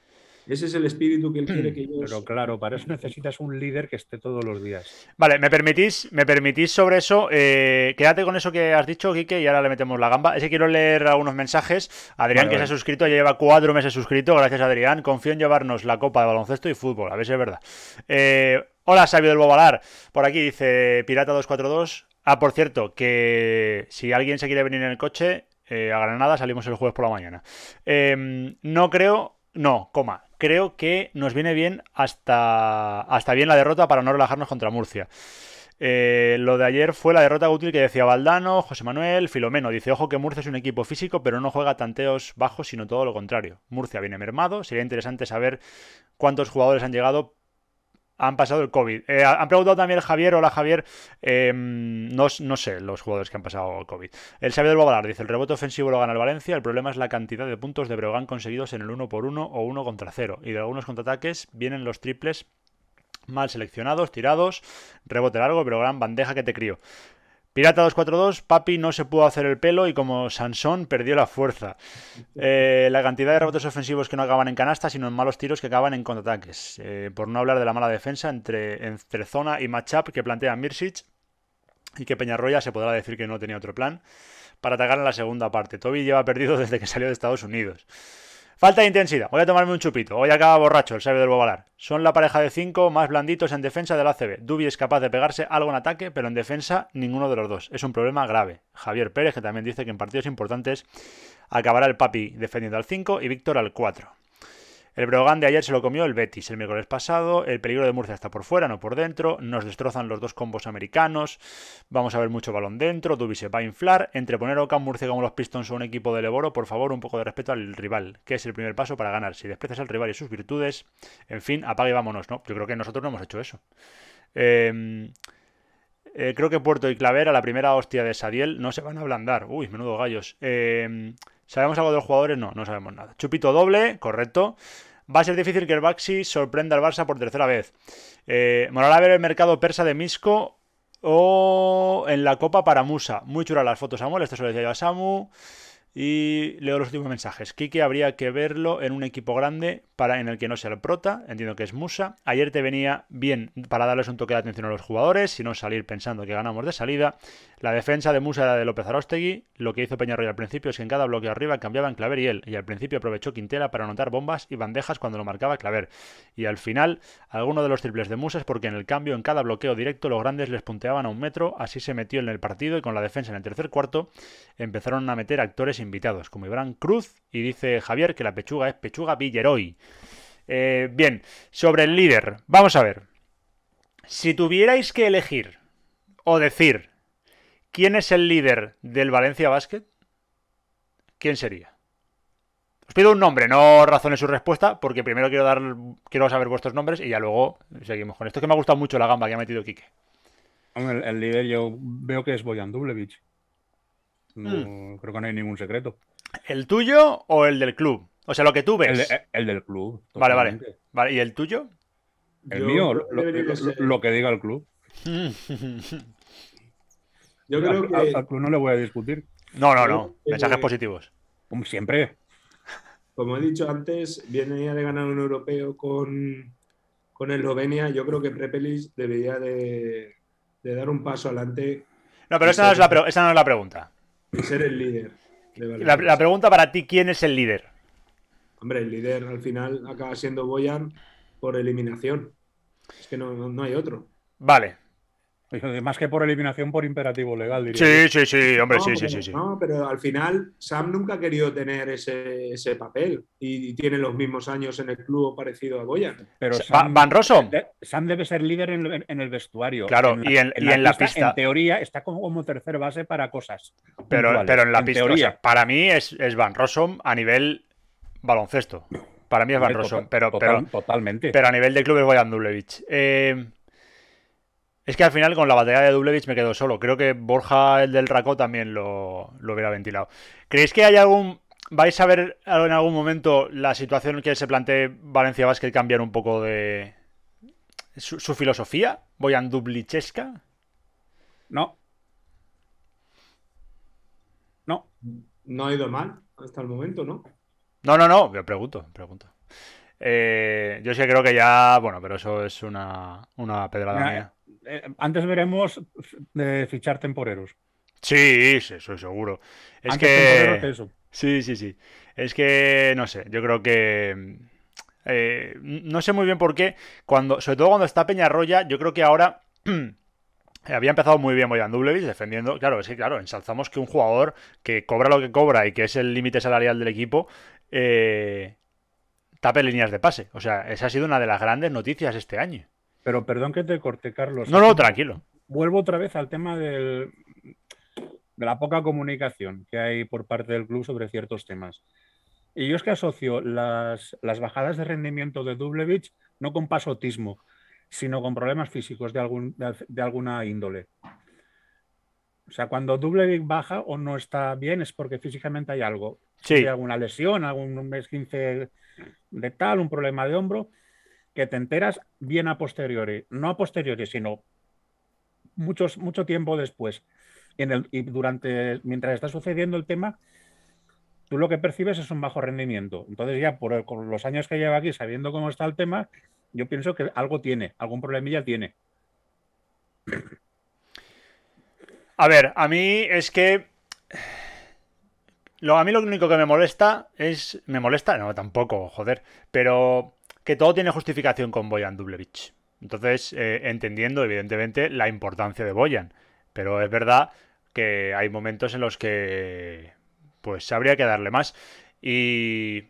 Speaker 1: Ese es el espíritu que él quiere que mm, yo. Pero
Speaker 2: claro, para eso necesitas un líder que esté todos los días. Vale, me permitís, me permitís sobre eso. Eh, quédate con eso que has dicho, Quique, y ahora le metemos la gamba. Ese quiero leer algunos mensajes. Adrián, que se ha suscrito, ya lleva cuatro meses suscrito. Gracias, Adrián. Confío en llevarnos la copa de baloncesto y fútbol. A ver si es verdad. Eh, hola, Sabio del Bobalar. Por aquí dice Pirata242. Ah, por cierto, que si alguien se quiere venir en el coche, eh, a Granada salimos el jueves por la mañana. Em, no creo, no, coma creo que nos viene bien hasta, hasta bien la derrota para no relajarnos contra Murcia. Eh, lo de ayer fue la derrota útil que decía Valdano, José Manuel, Filomeno. Dice, ojo que Murcia es un equipo físico, pero no juega tanteos bajos, sino todo lo contrario. Murcia viene mermado. Sería interesante saber cuántos jugadores han llegado han pasado el COVID. Eh, han preguntado también Javier, hola Javier, em, no, no, sé los jugadores que han pasado el COVID. El Xavier del dice, el rebote ofensivo lo gana el Valencia, el problema es la cantidad de puntos de Breogán conseguidos en el 1 por 1 o 1 contra 0. Y de algunos contraataques vienen los triples mal seleccionados, tirados, rebote largo, pero gran bandeja que te crío. Pirata 242, Papi no se pudo hacer el pelo y como Sansón perdió la fuerza. Eh, la cantidad de rebotes ofensivos que no acaban en canasta, sino en malos tiros que acaban en contraataques. Eh, por no hablar de la mala defensa entre, entre zona y matchup que plantea Mirsic y que Peñarroya se podrá decir que no tenía otro plan para atacar en la segunda parte. Toby lleva perdido desde que salió de Estados Unidos. Falta de intensidad. Voy a tomarme un chupito. Hoy acaba borracho el sabio del Bobalar. Son la pareja de cinco más blanditos en defensa del ACB. Dubi es capaz de pegarse algo en ataque, pero en defensa ninguno de los dos. Es un problema grave. Javier Pérez, que también dice que en partidos importantes acabará el Papi defendiendo al 5 y Víctor al 4. El Brogan de ayer se lo comió el Betis el miércoles pasado, el peligro de Murcia está por fuera, no por dentro, nos destrozan los dos combos americanos, vamos a ver mucho balón dentro, Duby se va a inflar, entre poner Oca, Murcia como los Pistons o un equipo de Leboro, por favor, un poco de respeto al rival, que es el primer paso para ganar. Si desprecias al rival y sus virtudes, en fin, apague y vámonos, ¿no? Yo creo que nosotros no hemos hecho eso. Em, eh, creo que Puerto y Claver a la primera hostia de Sadiel no se van a ablandar. Uy, menudo gallos. Eh, ¿Sabemos algo de los jugadores? No, no sabemos nada. Chupito doble, correcto. Va a ser difícil que el Baxi sorprenda al Barça por tercera vez. Eh, a ver el mercado persa de Misco o en la Copa para Musa. Muy chulas las fotos, Samuel. Esto se lo decía yo a Samu. Y leo los últimos mensajes. Kike habría que verlo en un equipo grande para en el que no sea el prota. Entiendo que es Musa. Ayer te venía bien para darles un toque de atención a los jugadores y no salir pensando que ganamos de salida. La defensa de Musa era de López Arostegui. Lo que hizo Peñarroya al principio es que en cada bloqueo arriba cambiaban Claver y él, y al principio aprovechó Quintela para anotar bombas y bandejas cuando lo marcaba Claver. Y al final, alguno de los triples de Musa es porque en el cambio, en cada bloqueo directo, los grandes les punteaban a un metro, así se metió en el partido y con la defensa en el tercer cuarto empezaron a meter actores invitados, como Iván Cruz, y dice Javier que la pechuga es pechuga Villeroy. Eh, bien, sobre el líder, vamos a ver. Si tuvierais que elegir o decir ¿Quién es el líder del Valencia Basket? ¿Quién sería? Os pido un nombre, no razones su respuesta, porque primero quiero dar, quiero saber vuestros nombres y ya luego seguimos con esto. Que me ha gustado mucho la gamba que ha metido Quique. El, líder yo veo que es Boyan Dublevich. Hmm. Creo que no hay ningún secreto. ¿El tuyo o el del club? O sea, lo que tú ves. El, del club. Vale, vale, ¿Y el tuyo?
Speaker 1: El mío, lo, lo,
Speaker 2: que diga el club. Yo creo que. no le voy a discutir. No, no, no. Mensajes positivos. siempre.
Speaker 1: Como he dicho antes, ya de ganar un europeo con, Eslovenia. Yo creo que prepelis debería de, dar un paso adelante. No, pero esa no, es la,
Speaker 2: la pregunta. ser el líder. la,
Speaker 1: pregunta para ti, ¿quién es el líder? Hombre, el líder al final acaba siendo Boyan por eliminación. Es que no, no, hay otro. Vale, pues más que por eliminación, por imperativo legal, diría. Sí, sí, sí, hombre, sí, sí, sí, No, pero al final Sam nunca ha querido tener ese, papel y, tiene los mismos años en el club parecido a Goya. Pero Sam, Van
Speaker 2: Sam debe ser líder en, en el vestuario. Claro, y en, la, pista, En teoría está como, como tercer base para cosas. Pero, pero en la pista. para mí es, es Van Rossum a nivel baloncesto. Para mí es Van Rossum, pero, totalmente. Pero a nivel de clubes Goya Andulevich. Eh. Es que al final con la batalla de Dublevich me quedo solo. Creo que Borja, el del Racó, también lo, hubiera ventilado. ¿Creéis que hay algún ¿Vais a ver en algún momento la situación en que se plantee Valencia Vázquez cambiar un poco de su, filosofía? ¿Voy a Dublichesca? No. No.
Speaker 1: No ha ido mal hasta el momento, ¿no?
Speaker 2: No, no, no. Me pregunto, pregunto. Eh, yo sí creo que ya. Bueno, pero eso es una, una pedrada mía. Eh, antes veremos de eh, fichar temporeros. Sí, eso soy seguro. Es que... Sí, sí, sí. Es que, no sé, yo creo que... Eh, no sé muy bien por qué, cuando, sobre todo cuando está Peñarroya, yo creo que ahora... Había empezado muy bien Boyan Dublevich defendiendo. Claro, es que claro, ensalzamos que un jugador que cobra lo que cobra y que es el límite salarial del equipo, tape líneas de pase. O sea, esa ha sido una de las grandes noticias este año. Pero perdón que te corte, Carlos. No, no, tranquilo. Vuelvo otra vez al tema de la poca comunicación que hay por parte del club sobre ciertos temas. Y yo es que asocio las, bajadas de rendimiento de Dublevich no con pasotismo, sino con problemas físicos de, de, alguna índole. O sea, cuando Dublevich baja o no está bien es porque físicamente hay algo. Sí. Hay alguna lesión, algún mes 15 de tal, un problema de hombro que te enteras bien a posteriori, no a posteriori, sino muchos, mucho tiempo después. y durante, mientras está sucediendo el tema, tú lo que percibes es un bajo rendimiento. Entonces ya por los años que lleva aquí, sabiendo cómo está el tema, yo pienso que algo tiene, algún problemilla tiene. A ver, a mí es que... Lo, a mí lo único que me molesta es... Me molesta, no, tampoco, joder. Pero que todo tiene justificación con Boyan Dublevich. Entonces, eh, entendiendo evidentemente la importancia de Boyan, pero es verdad que hay momentos en los que pues habría que darle más. Y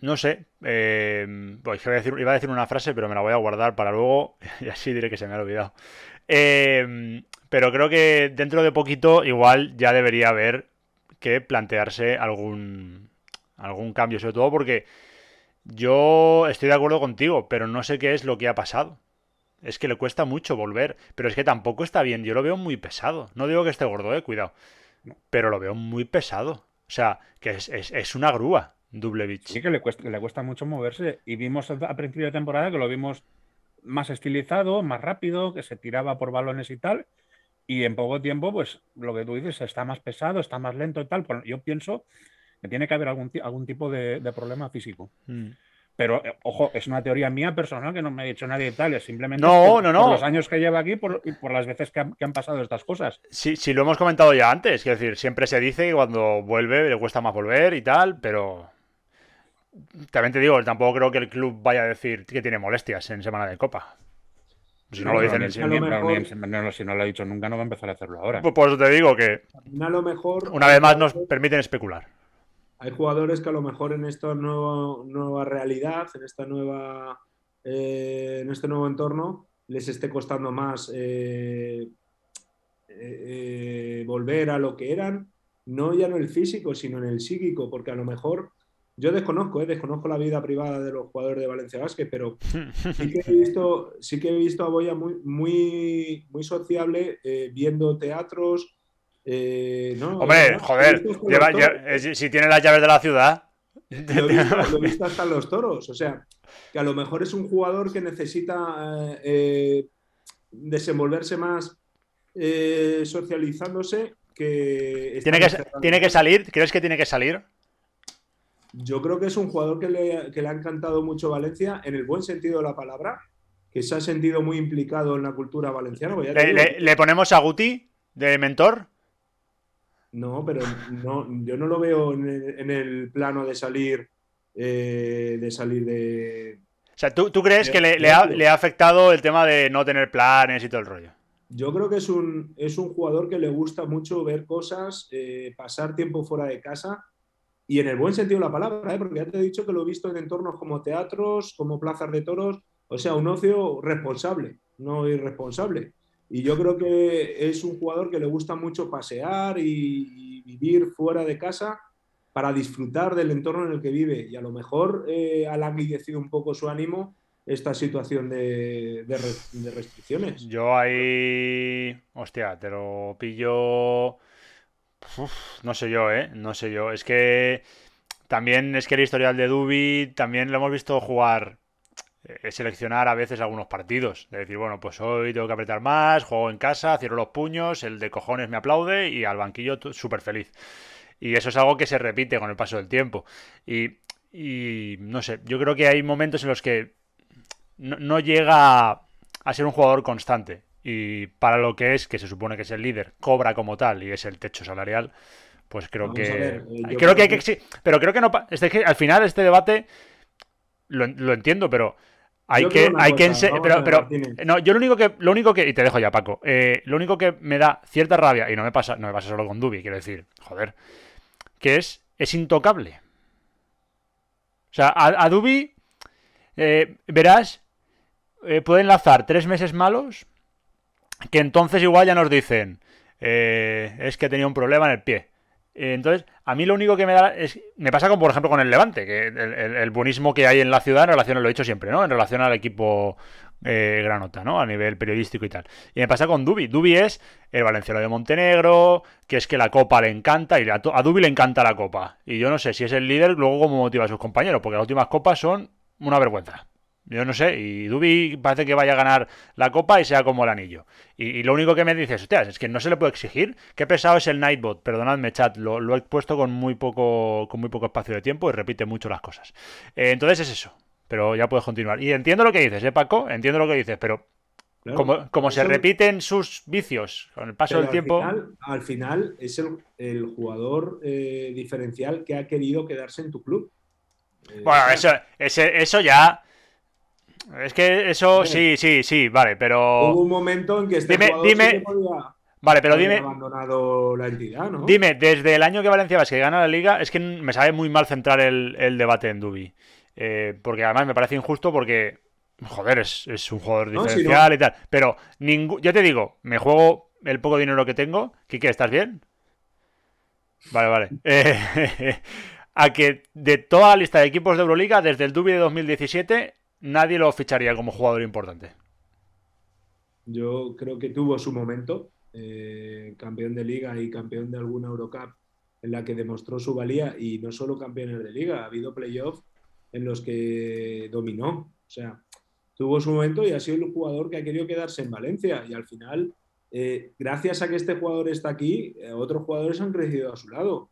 Speaker 2: no sé, eh, pues, iba, a decir, una frase, pero me la voy a guardar para luego y así diré que se me ha olvidado. Eh, pero creo que dentro de poquito igual ya debería haber que plantearse algún, algún cambio, sobre todo porque yo estoy de acuerdo contigo, pero no sé qué es lo que ha pasado. Es que le cuesta mucho volver, pero es que tampoco está bien. Yo lo veo muy pesado. No digo que esté gordo, eh, cuidado. Pero lo veo muy pesado. O sea, que es, una grúa, Dublevich. Sí, que le cuesta, le cuesta mucho moverse. Y vimos a principio de temporada que lo vimos más estilizado, más rápido, que se tiraba por balones y tal. Y en poco tiempo, pues lo que tú dices, está más pesado, está más lento y tal. Yo pienso que tiene que haber algún, algún tipo de, de problema físico. Hmm. Pero, eh, ojo, es una teoría mía personal que no me ha dicho nadie tal, es simplemente no, por, no, los años que lleva aquí por, y por las veces que han, pasado estas cosas. Sí, si lo hemos comentado ya antes, quiero decir, siempre se dice que cuando vuelve le cuesta más volver y tal, pero también te digo, tampoco creo que el club vaya a decir que tiene molestias en semana de copa. Si no, lo dicen no, si no lo ha dicho nunca, no va a empezar a hacerlo ahora. Pues, pues te digo que. A lo mejor.
Speaker 1: Una vez más nos
Speaker 2: permiten especular
Speaker 1: hay jugadores que a lo mejor en esta nueva, realidad, en, esta nueva, eh, en este nuevo entorno, les esté costando más eh, eh, volver a lo que eran, no ya en el físico, sino en el psíquico, porque a lo mejor yo desconozco, desconozco la vida privada de los jugadores de Valencia Vázquez, pero sí que he visto, sí que he visto a Boya muy, muy, muy sociable viendo teatros eh, no, Hombre, joder, eh, si,
Speaker 2: tiene las llaves de la ciudad. Lo he,
Speaker 1: visto, los toros. O sea, que a lo mejor es un jugador que necesita eh, desenvolverse más socializándose que ¿Tiene, que. ¿Tiene que
Speaker 2: salir? ¿Crees que tiene que salir? Yo creo que es
Speaker 1: un jugador que le, ha encantado mucho Valencia, en el buen sentido de la palabra, que se ha sentido muy implicado en la cultura valenciana. Pues ¿Le, le,
Speaker 2: le ponemos a Guti de mentor?
Speaker 1: No, pero no, yo no lo veo en el, plano de salir,
Speaker 2: eh, de salir de. O sea, ¿tú, crees que le, ha, afectado el tema de no tener planes y todo el rollo?
Speaker 1: Yo creo que es un, es un jugador que le gusta mucho ver cosas, eh, pasar tiempo fuera de casa
Speaker 2: y en el buen sentido
Speaker 1: de la palabra, ¿eh? porque ya te he dicho que lo he visto en entornos como teatros, como plazas de toros, o sea, un ocio responsable, no irresponsable. Y yo creo que es un jugador que le gusta mucho pasear y, vivir fuera de casa para disfrutar del entorno en el que vive. Y a lo mejor eh, ha languidecido un poco su ánimo esta situación de,
Speaker 2: restricciones. Yo ahí, hostia, te lo pillo... no sé yo, ¿eh? No sé yo. Es que también es que el historial de Dubi, también lo hemos visto jugar es eh, seleccionar a veces algunos partidos. De decir, bueno, pues hoy tengo que apretar más, juego en casa, cierro los puños, el de cojones me aplaude y al banquillo súper feliz. Y eso es algo que se repite con el paso del tiempo. Y, no sé, yo creo que hay momentos en los que no, llega a, ser un jugador constante. Y para lo que es, que se supone que es el líder, cobra como tal y es el techo salarial, pues creo que. Eh, creo, que hay que. pero creo que no. al final, este debate lo entiendo, pero hay que, hay que pero, pero yo lo único que, lo único que, y te dejo ya, Paco, eh, lo único que me da cierta rabia, y no me pasa, no me pasa solo con Dubi, quiero decir, joder, que es, es intocable. O sea, a, Dubi, eh, verás, eh, puede enlazar tres meses malos, que entonces igual ya nos dicen, es que tenía un problema en el pie. Entonces, a mí lo único que me da es, me pasa con por ejemplo con el Levante, que el, buenismo que hay en la ciudad en relación, lo he dicho siempre, ¿no? En relación al equipo eh, Granota, ¿no? A nivel periodístico y tal. Y me pasa con Dubi. Dubi es el valenciano de Montenegro, que es que la copa le encanta, y a, a Dubi le encanta la copa. Y yo no sé si es el líder, luego cómo motiva a sus compañeros, porque las últimas copas son una vergüenza. Yo no sé, y Dubi parece que vaya a ganar la copa y sea como el anillo. Y, lo único que me dices, hostias, es que no se le puede exigir. Qué pesado es el Nightbot, perdonadme, chat, lo, lo he puesto con muy, poco, con muy poco espacio de tiempo y repite mucho las cosas. Eh, entonces es eso, pero ya puedes continuar. Y entiendo lo que dices, ¿eh, Paco? Entiendo lo que dices, pero como, se repiten sus vicios con el paso del tiempo.
Speaker 1: al final es el, jugador eh, diferencial que ha querido quedarse en tu club.
Speaker 2: bueno, eh, eso, eso ya. Es que eso sí, sí, sí, vale, pero. Hubo un momento en que este dime, dime... Vale, pero dime. Abandonado la entidad, ¿no? Dime, desde el año que Valencia que gana la liga, es que me sabe muy mal centrar el, debate en Dubi. Eh, porque además me parece injusto porque. Joder, es, un jugador diferencial y tal. Pero ningú... yo te digo, me juego el poco dinero que tengo. Kike, ¿estás bien? Vale, vale. Eh, a que de toda la lista de equipos de Euroliga, desde el Dubi de 2017, nadie lo ficharía como jugador importante.
Speaker 1: Yo creo que tuvo su momento, eh, campeón de liga y campeón de alguna Eurocup en la que demostró su valía y no solo campeones de liga, ha habido playoffs en los que dominó. O sea, tuvo su momento y ha sido el jugador que ha querido quedarse en Valencia y al final, eh, gracias a que este jugador está aquí, eh, otros jugadores han crecido a su lado.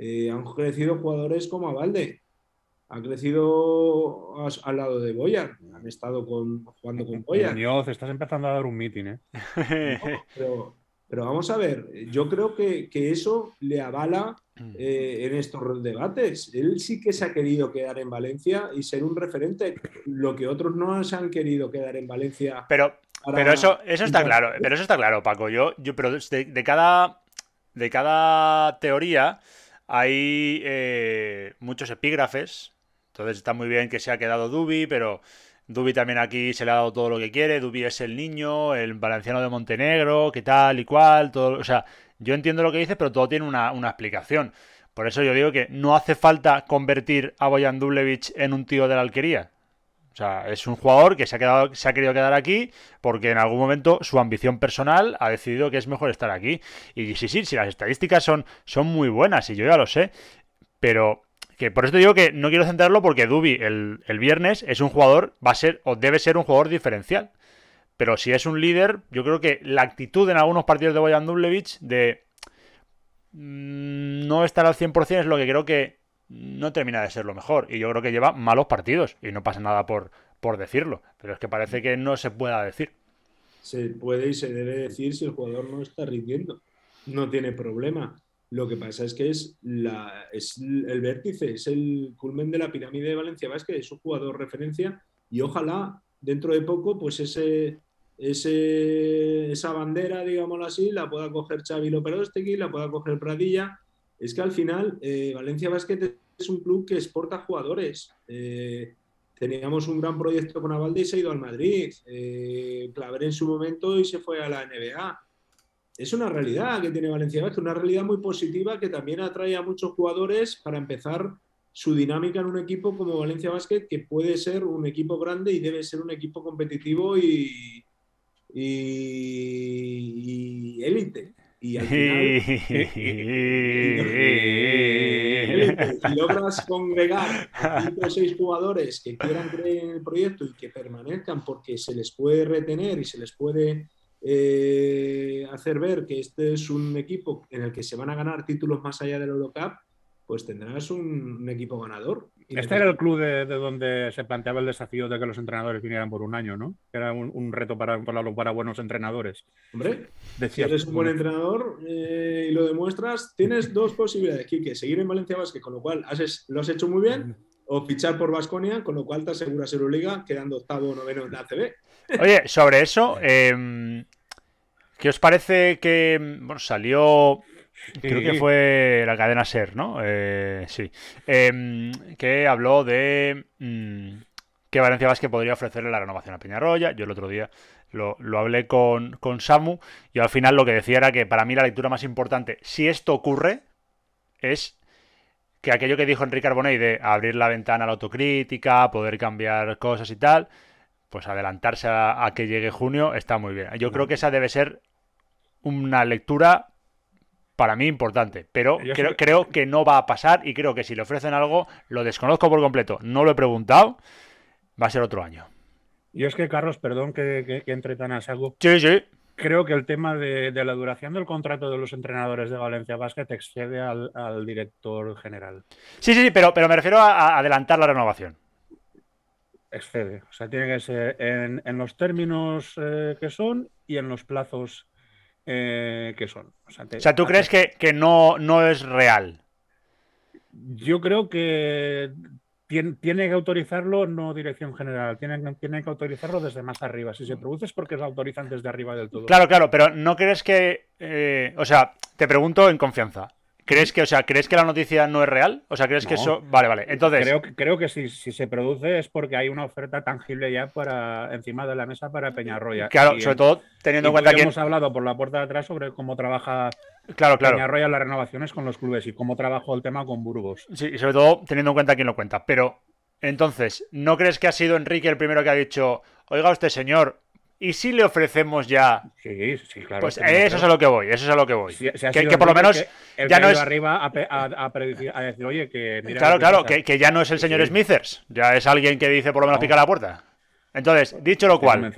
Speaker 1: han crecido jugadores como Avalde, ha crecido al lado de Boya. Han estado jugando con Boyar. Dios, estás
Speaker 2: empezando a dar un mitin, ¿eh?
Speaker 1: pero, vamos a ver, yo creo que, eso le avala mm. eh, en estos debates. Él sí que se ha querido quedar en Valencia y ser un referente, lo que otros no se han querido quedar en Valencia. Pero, pero eso, eso está claro, pero eso
Speaker 2: está claro, Paco. Yo, yo pero de, cada, de cada teoría hay eh, muchos epígrafes entonces está muy bien que se ha quedado Dubi, pero Dubi también aquí se le ha dado todo lo que quiere. Dubi es el niño, el valenciano de Montenegro, qué tal y cual, todo. O sea, yo entiendo lo que dice, pero todo tiene una, explicación. Por eso yo digo que no hace falta convertir a Boyan Dublevich en un tío de la alquería. O sea, es un jugador que se ha, quedado, se ha querido quedar aquí porque en algún momento su ambición personal ha decidido que es mejor estar aquí. Y sí, sí, sí, las estadísticas son, son muy buenas y yo ya lo sé, pero que por esto digo que no quiero centrarlo porque Dubi el, viernes es un jugador, va a ser o debe ser un jugador diferencial. Pero si es un líder, yo creo que la actitud en algunos partidos de Boyan Dublevich de mm, no estar al 100% es lo que creo que no termina de ser lo mejor. Y yo creo que lleva malos partidos y no pasa nada por, por decirlo. Pero es que parece que no se pueda decir. Se
Speaker 1: puede y se debe decir si el jugador no está rindiendo. No tiene problema. Lo que pasa es que es, el vértice, es el culmen de la pirámide de Valencia Vázquez, es un jugador referencia
Speaker 2: y ojalá
Speaker 1: dentro de poco pues ese, esa bandera, digámoslo así, la pueda coger Xavi Loperóstegui, la pueda coger Pradilla. Es que al final eh, Valencia Basket es un club que exporta jugadores. Eh, teníamos un gran proyecto con Avalde y se ha ido al Madrid. Eh, Claver en su momento y se fue a la NBA es una realidad que tiene Valencia Básquet, una realidad muy positiva que también atrae a muchos jugadores para empezar su dinámica en un equipo como Valencia Básquet, que puede ser un equipo grande y debe ser un equipo competitivo y, élite. Y, al final, eh,
Speaker 2: eh, eh, logras
Speaker 1: congregar a cinco o seis jugadores que quieran creer en el proyecto y que permanezcan porque se les puede retener y se les puede eh, hacer ver que este es un equipo en el que se van a ganar títulos más allá del Eurocup, pues tendrás un, equipo ganador. Este era
Speaker 2: el club de, donde se planteaba el desafío de que los entrenadores vinieran por un año, ¿no? Era un, reto para, para, buenos entrenadores. Hombre, si eres un buen
Speaker 1: entrenador eh, y lo demuestras, tienes dos posibilidades, Quique, seguir en Valencia Vázquez, con lo cual lo has hecho muy bien, o fichar por Vasconia, con lo cual te aseguras Euroliga quedando octavo o noveno en la ACB.
Speaker 2: Oye, sobre eso, em, ¿Qué os parece que bueno, salió Creo que fue la cadena Ser, ¿no? Eh, sí. Em, que habló de qué mm, que Valencia Vázquez podría ofrecerle la renovación a Peñarroya. Yo el otro día lo, hablé con, Samu y al final lo que decía era que para mí la lectura más importante, si esto ocurre, es que aquello que dijo Enrique Arbonet de abrir la ventana a la autocrítica, poder cambiar cosas y tal, pues adelantarse a que llegue junio está muy bien. Yo creo que esa debe ser una lectura para mí importante, pero creo, creo, que no va a pasar y creo que si le ofrecen algo, lo desconozco por completo, no lo he preguntado, va a ser otro año. Y es que, Carlos, perdón que, entre tan a Sí, sí. Creo que el tema de, la duración del contrato de los entrenadores de Valencia Basket excede al, director general. Sí, sí, sí, pero, pero me refiero a, adelantar la renovación. Excede. O sea, tiene que ser en, los términos eh, que son y en los plazos eh, que son. O sea, ¿tú crees que, no, no es real? Yo creo que tiene, que autorizarlo no dirección general, tiene, tiene que autorizarlo desde más arriba. Si se produce es porque lo autorizan desde arriba del todo. Claro, claro, pero no crees que... Eh, o sea, te pregunto en confianza. ¿Crees que, o sea, crees que la noticia no es real? O sea, crees que eso. Vale, vale. Entonces. Creo, creo que si, si, se produce es porque hay una oferta tangible ya para encima de la mesa para Peñarroya. Claro, sobre todo teniendo en cuenta que. Hemos hablado por la puerta de atrás sobre cómo trabaja claro, claro. Peñarroya las renovaciones con los clubes y cómo trabajó el tema con Burgos. Sí, y sobre todo teniendo en cuenta quién lo cuenta. Pero, entonces, ¿no crees que ha sido Enrique el primero que ha dicho, oiga usted, señor, ¿Y si le ofrecemos ya? Sí, claro. Pues eso es a lo que voy, eso es a lo que voy. que, por lo menos ya no es arriba a, oye, que Claro, claro, que, ya no es el señor Smithers, ya es alguien que dice por lo menos pica la puerta. Entonces, dicho lo cual,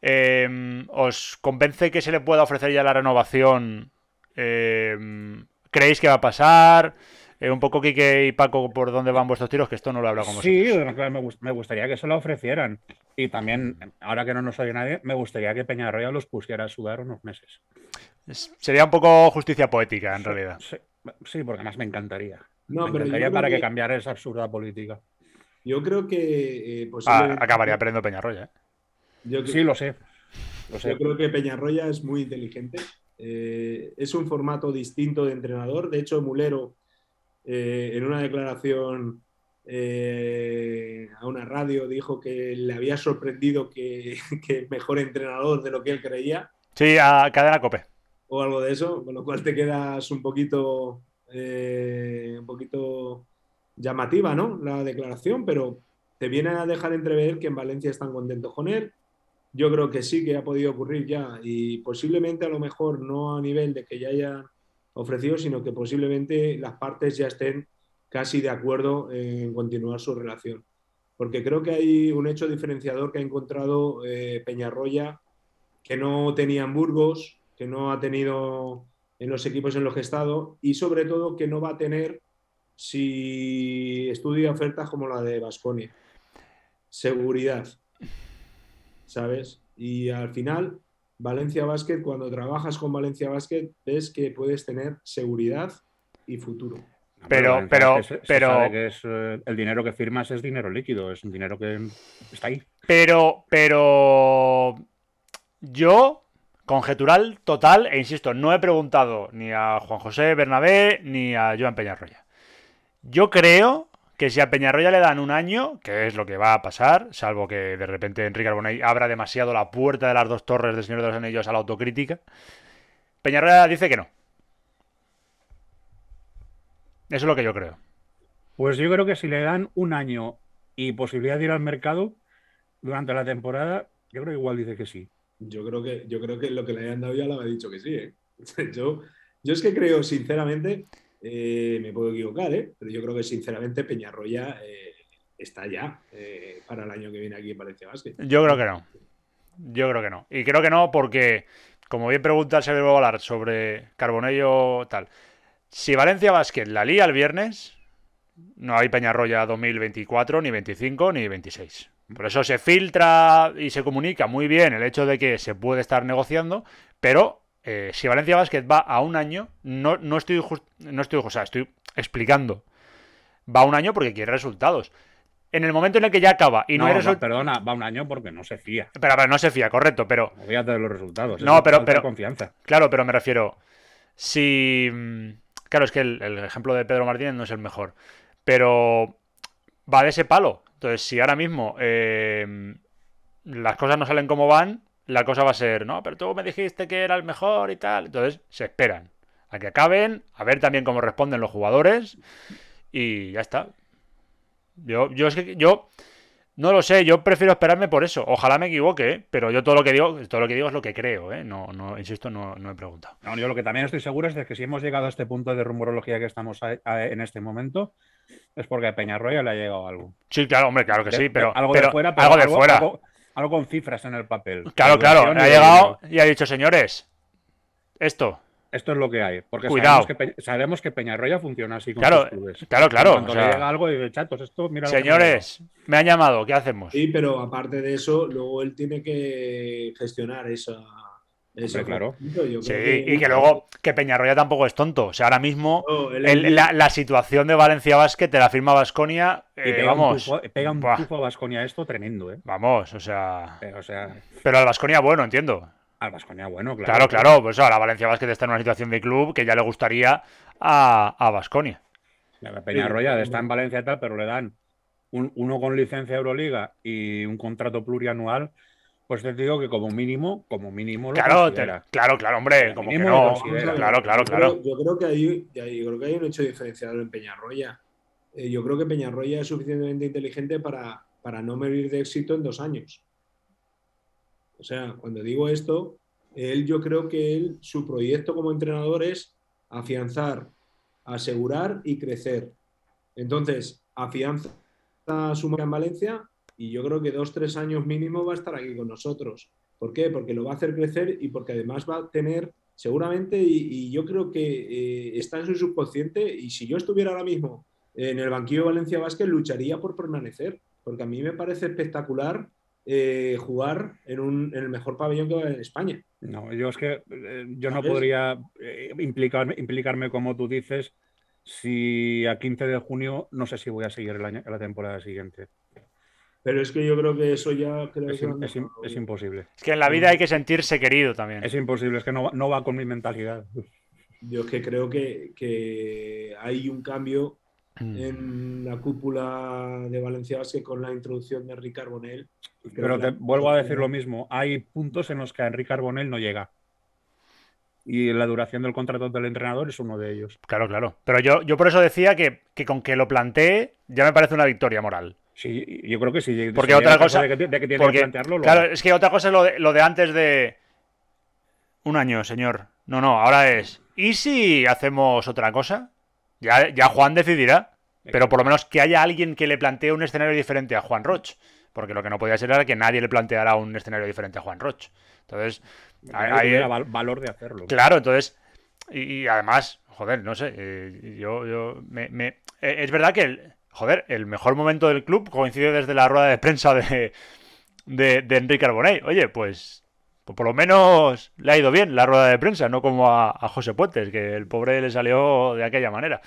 Speaker 2: em, ¿os convence que se le pueda ofrecer ya la renovación? Em, ¿Creéis que va a pasar? Eh, un poco, Quique y Paco, por dónde van vuestros tiros, que esto no lo hablo como sí, me, gustaría que se lo ofrecieran. Y también, ahora que no nos oye nadie, me gustaría que Peñarroya los pusiera a sudar unos meses. sería un poco justicia poética, en realidad. Sí, porque además me encantaría. me encantaría para que, cambiara esa absurda política.
Speaker 1: Yo creo que. Eh, ah, acabaría perdiendo Peñarroya. ¿eh?
Speaker 2: Yo Sí, lo sé. Yo creo que Peñarroya
Speaker 1: es muy inteligente. es un formato distinto de entrenador. De hecho, Mulero eh, en una declaración eh, a una radio dijo que le había sorprendido que, que mejor entrenador de lo que él creía.
Speaker 2: Sí, a cadena cope.
Speaker 1: O algo de eso, con lo cual te quedas un poquito, eh, un poquito llamativa, ¿no? La declaración, pero te viene a dejar entrever que en Valencia están contentos con él. Yo creo que sí que ha podido ocurrir ya y posiblemente a lo mejor no a nivel de que ya haya ofrecido, sino que posiblemente las partes ya estén casi de acuerdo en continuar su relación. Porque creo que hay un hecho diferenciador que ha encontrado eh, Peñarroya, que no tenía en Burgos, que no ha tenido en los equipos en los que ha estado y sobre todo que no va a tener si estudia ofertas como la de Vasconia. Seguridad. ¿Sabes? Y al final Valencia Basket, cuando trabajas con Valencia Basket, ves que puedes tener
Speaker 2: seguridad y futuro. Pero, pero, pero. Eh, el dinero que firmas es dinero líquido, es un dinero que está ahí. Pero, pero. Yo, conjetural total, e insisto, no he preguntado ni a Juan José Bernabé ni a Joan Peñarroya. Yo creo que si a Peñarroya le dan un año, que es lo que va a pasar, salvo que de repente Enrique Arbonay abra demasiado la puerta de las dos torres del Señor de los Anillos a la autocrítica, Peñarroya dice que no. Eso es lo que yo creo. Pues yo creo que si le dan un año y posibilidad de ir al mercado durante la temporada, yo creo que igual dice que sí.
Speaker 1: Yo creo que, yo creo que lo que le hayan dado ya lo ha dicho que sí. ¿eh? Yo, yo es que creo, sinceramente, eh, me puedo equivocar, ¿eh? pero yo creo que sinceramente Peñarroya eh, está ya eh, para el año que viene aquí en Valencia Basket. Yo creo que
Speaker 2: no. Yo creo que no. Y creo que no porque, como bien pregunta señor Volar sobre Carbonello tal, si Valencia Basket la lía el viernes, no hay Peñarroya 2024, ni 25, ni 26. Por eso se filtra y se comunica muy bien el hecho de que se puede estar negociando, pero eh, si Valencia Basket va a un año, no, no estoy no estoy, o estoy explicando. Va a un año porque quiere resultados. En el momento en el que ya acaba y no, hay resultados. Perdona, va un año porque no se fía. Pero, ahora no se fía, correcto, pero. a de los resultados. No, pero. confianza. Claro, pero me refiero. Si. Mm, claro, es que el, ejemplo de Pedro Martínez no es el mejor. Pero. Va de ese palo. Entonces, si ahora mismo. Eh, las cosas no salen como van la cosa va a ser, no, pero tú me dijiste que era el mejor y tal. Entonces se esperan a que acaben, a ver también cómo responden los jugadores y ya está. Yo, yo es que yo no lo sé, yo prefiero esperarme por eso. Ojalá me equivoque, ¿eh? pero yo todo lo que digo, todo lo que digo es lo que creo, ¿eh? No, no, insisto, no, no he preguntado. yo lo que también estoy seguro es que si hemos llegado a este punto de rumorología que estamos en este momento, es porque a Peñarroya le ha llegado algo. Sí, claro, hombre, claro que sí, pero. algo, de fuera, algo con cifras en el papel. Claro, claro, ha llegado y ha dicho, señores, esto. Esto es lo que hay, porque Cuidado. Sabemos, que sabemos que Peñarroya funciona así claro, Claro, claro. Cuando o llega algo y chatos, pues esto, mira. Señores, me han llamado, ¿qué hacemos? Sí, pero
Speaker 1: aparte de eso, luego él tiene que gestionar esa, eso, claro. sí, y que luego,
Speaker 2: que Peñarroya tampoco es tonto. O sea, ahora mismo la, situación de Valencia Basket te la firma Basconia. Y pega eh, vamos. Un pega un eh, tufo a Basconia esto tremendo, ¿eh? Vamos, o sea. Pero, eh, o sea... pero al Basconia, bueno, entiendo. Al Basconia, bueno, claro. Claro, claro. Pues ahora Valencia Basket está en una situación de club que ya le gustaría a, a Basconia. Peñarroya está en Valencia y tal, pero le dan un, uno con licencia Euroliga y un contrato plurianual pues te digo que como mínimo, como mínimo claro, claro, claro, hombre, como, que no. Claro, claro, claro.
Speaker 1: Yo creo, que hay, yo creo que hay un hecho diferencial en Peñarroya. Eh, yo creo que Peñarroya es suficientemente inteligente para, para no medir de éxito en dos años. O sea, cuando digo esto, él, yo creo que él, su proyecto como entrenador es afianzar, asegurar y crecer. Entonces, afianza su marca en Valencia, y yo creo que dos, tres años mínimo va a estar aquí con nosotros. ¿Por qué? Porque lo va a hacer crecer y porque además va a tener seguramente, y, yo creo que eh, está en su subconsciente, y si yo estuviera ahora mismo en el banquillo de Valencia Vázquez, lucharía por permanecer, porque a mí me parece espectacular eh, jugar en, el mejor pabellón que va en España.
Speaker 2: No, yo es que eh, yo no podría implicarme como tú dices si a 15 de junio no sé si voy a seguir el año, la temporada siguiente. Pero es que
Speaker 1: yo creo que eso ya es, imposible. Es que en la vida hay que
Speaker 2: sentirse querido también. Es imposible, es que no, va con mi mentalidad. Yo es que creo
Speaker 1: que, hay un cambio mm. en la cúpula de Valencia que con la introducción de Enrique Carbonell. Pero te vuelvo a decir lo
Speaker 2: mismo, hay puntos en los que Enrique Carbonell no llega. Y la duración del contrato del entrenador es uno de ellos. Claro, claro. Pero yo, yo por eso decía que, que con que lo plantee ya me parece una victoria moral. Sí, yo creo que sí. Porque otra cosa. claro, es que otra cosa es lo de, antes de. Un año, señor. No, no, ahora es. ¿Y si hacemos otra cosa? Ya, ya Juan decidirá. Pero por lo menos que haya alguien que le plantee un escenario diferente a Juan Roch. Porque lo que no podía ser era que nadie le planteara un escenario diferente a Juan Roch. Entonces. Hay, hay valor de hacerlo. Claro, entonces. Y, además, joder, no sé. Eh, yo, yo me, eh, es verdad que. El, joder, el mejor momento del club coincide desde la rueda de prensa de, de, Enrique Arbonet. Oye, pues, pues, por lo menos le ha ido bien la rueda de prensa, no como a, José Puentes, que el pobre le salió de aquella manera.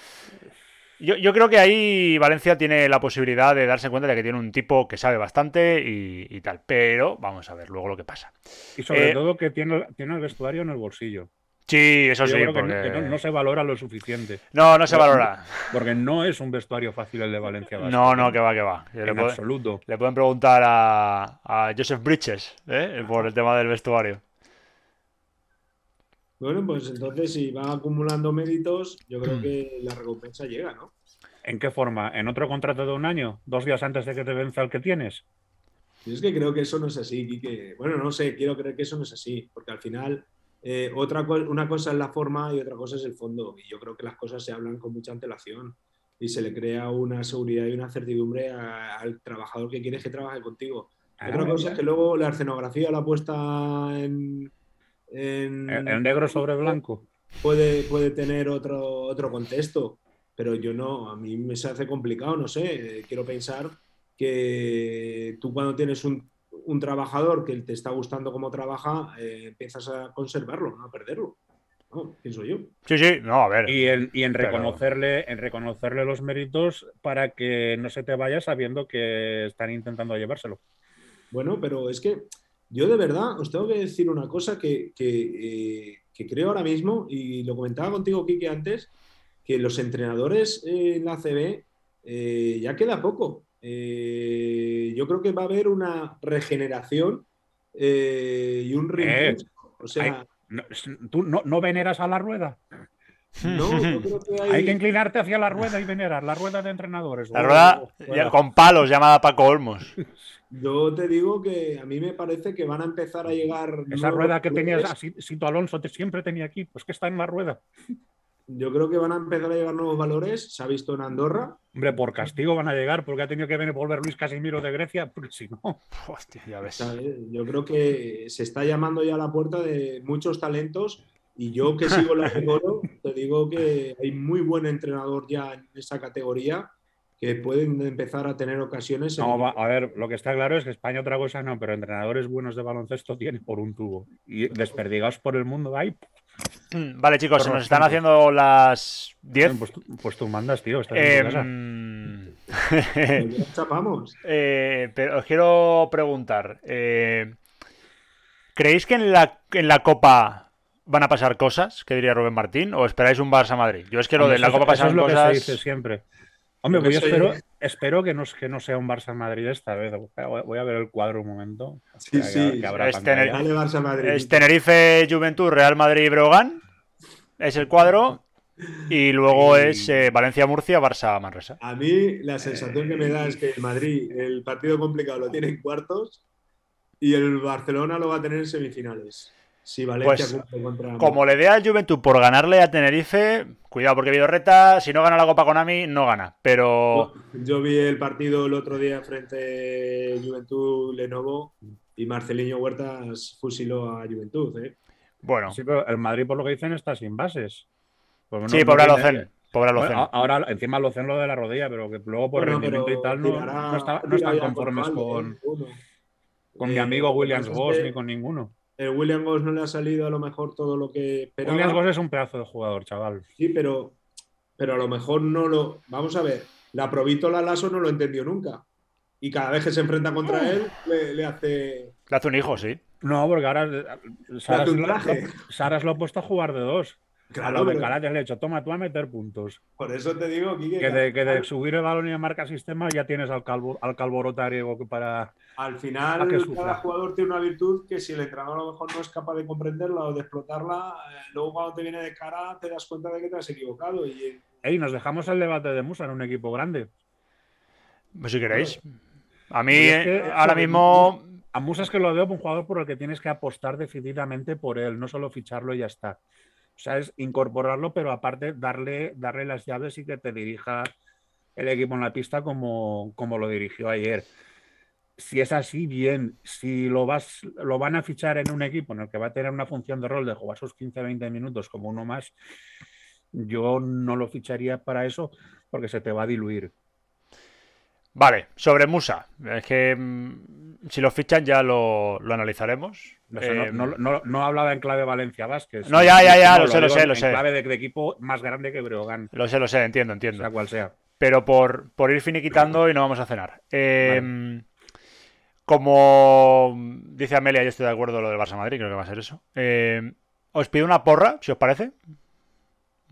Speaker 2: Yo, creo que ahí Valencia tiene la posibilidad de darse cuenta de que tiene un tipo que sabe bastante y, tal, pero vamos a ver luego lo que pasa. Y sobre eh, todo que tiene, tiene el vestuario en el bolsillo. Sí, eso sí. no, se valora lo suficiente. No, no se valora. Porque no es un vestuario fácil el de Valencia. no, no, ¿eh? que va, que va. En le pueden, absoluto. Le pueden preguntar a, Joseph Bridges ¿eh? eh ah. por el tema del vestuario.
Speaker 1: Bueno, pues entonces si van acumulando méritos, yo creo que mm. la recompensa llega, ¿no?
Speaker 2: ¿En qué forma? ¿En otro contrato de un año? ¿Dos días antes de que te venza el que tienes?
Speaker 1: es que creo que eso no es así, Kike. Bueno, no sé, quiero creer que eso no es así, porque al final eh, otra una cosa es la forma y otra cosa es el fondo. Y yo creo que las cosas se hablan con mucha antelación y se le crea una seguridad y una certidumbre al trabajador que quieres que trabaje contigo. Ah, otra cosa es que luego la escenografía la puesta en, en, en negro sobre blanco puede, puede tener otro, otro contexto, pero yo no, a mí me se hace complicado, no sé, eh, quiero pensar que tú cuando tienes un un trabajador que te está gustando cómo trabaja, eh, empiezas a conservarlo, no a perderlo. No, pienso yo.
Speaker 2: Sí, sí, no, a ver. Y en, reconocerle, en reconocerle los méritos para que no se te vaya sabiendo que están intentando llevárselo.
Speaker 1: Bueno, pero es que yo de verdad os tengo que decir una cosa que, eh, creo ahora mismo, y lo comentaba contigo, Kike, antes, que los entrenadores en la CB eh, ya queda poco. Eh, yo creo que va a haber una regeneración eh, y un eh, ritmo
Speaker 2: O sea, ¿Tú no, veneras a la rueda? hay... que inclinarte hacia la rueda y venerar, la rueda de entrenadores. La rueda, con palos, llamada Paco Olmos. Yo te digo
Speaker 1: que a mí me parece que van a empezar a llegar. Esa rueda que tenías,
Speaker 2: Sito Alonso te, siempre tenía aquí, pues que está en la rueda. Yo creo que van a empezar a llegar nuevos valores. Se ha visto en Andorra. Hombre, por castigo van a llegar, porque ha tenido que venir volver Luis Casimiro de Grecia, si no. Hostia,
Speaker 1: ya ves. Yo creo que
Speaker 2: se está llamando
Speaker 1: ya a la puerta de muchos talentos. Y yo que sigo la figura te digo que
Speaker 2: hay muy buen entrenador ya en esa categoría que pueden empezar a tener ocasiones. No, a ver, lo que está claro es que España otra cosa no, pero entrenadores buenos de baloncesto tienen por un tubo. Y desperdigados por el mundo hay Vale, chicos, se nos están haciendo las 10. Pues, pues, tú mandas, tío. Em, chapamos. Eh, pero os quiero preguntar: eh, ¿creéis que en la, en la Copa van a pasar cosas? ¿Qué diría Rubén Martín? ¿O esperáis un Barça Madrid? Yo es que lo de la Copa pasan cosas. Que siempre. Hombre, yo pues espero, que, no, sea un Barça-Madrid esta vez. Voy a ver el cuadro un momento. Sí, sí. es, Tenerife, Juventud, Real Madrid, y Brogan. Es el cuadro. Y luego es eh, Valencia-Murcia, Barça-Manresa.
Speaker 1: A mí la sensación que me da es que el Madrid, el partido complicado lo tiene en cuartos y el Barcelona lo va a tener en semifinales. Pues, como
Speaker 2: le dé a Juventud por ganarle a Tenerife, cuidado, porque Vidorreta, si no gana la Copa Konami, no gana. Pero. Yo vi el partido el otro día
Speaker 1: frente a Juventud Lenovo y Marcelinho Huertas fusiló a
Speaker 2: Juventud, ¿eh? Bueno. Sí, el Madrid, por lo que dicen, está sin bases. Pues sí, pobre no Alocen. ahora, encima Alocen lo de la rodilla, pero que luego por rendimiento y tal no, no están conformes con, con, mi eh, amigo Williams Boss este ni con ninguno. Eh,
Speaker 1: William Goss no le ha salido a lo mejor todo lo que esperaba. William Goss
Speaker 2: es un pedazo de jugador, chaval. Sí, pero,
Speaker 1: pero a lo mejor no lo. Vamos a ver, la la Lasso no lo entendió nunca.
Speaker 2: Y cada vez que se enfrenta contra ah. él, le, hace. Le hace un hijo, sí. No, porque ahora. Saras, lo, Saras lo ha puesto a jugar de dos. Claro, de de le he hecho, toma tú a meter puntos. Por eso
Speaker 1: te digo, que, de,
Speaker 2: subir el balón y de marca sistema ya tienes al calvo, al para. Al final, cada
Speaker 1: jugador tiene una virtud que si el entrenador a lo mejor no es capaz de comprenderla o de explotarla, eh, luego cuando te viene de cara te das cuenta de que te has equivocado.
Speaker 2: Y eh, Ey, nos dejamos el debate de Musa en un equipo grande. Pues si queréis. A mí, eh, ahora mismo. A Musa es que lo veo como un jugador por el que tienes que apostar decididamente por él, no solo ficharlo y ya está sea, es incorporarlo, pero aparte darle, darle las llaves y que te dirija el equipo en la pista como, como lo dirigió ayer. Si es así, bien. Si lo, vas, lo van a fichar en un equipo en el que va a tener una función de rol de jugar sus 15-20 minutos como uno más, yo no lo ficharía para eso porque se te va a diluir. Vale, sobre Musa. Es que mm, si lo fichan ya lo, analizaremos. Eh, no, no, hablaba en clave Valencia Vázquez. No, ya, ya, ya, lo, sé, lo sé, lo clave de, equipo más grande que Breogán. Lo sé, lo sé, entiendo, entiendo. Sea cual sea. Pero por, ir finiquitando y no vamos a cenar. Eh, como dice Amelia, yo estoy de acuerdo con lo del Barça Madrid, creo que va a ser eso. Eh, os pido una porra, si os parece.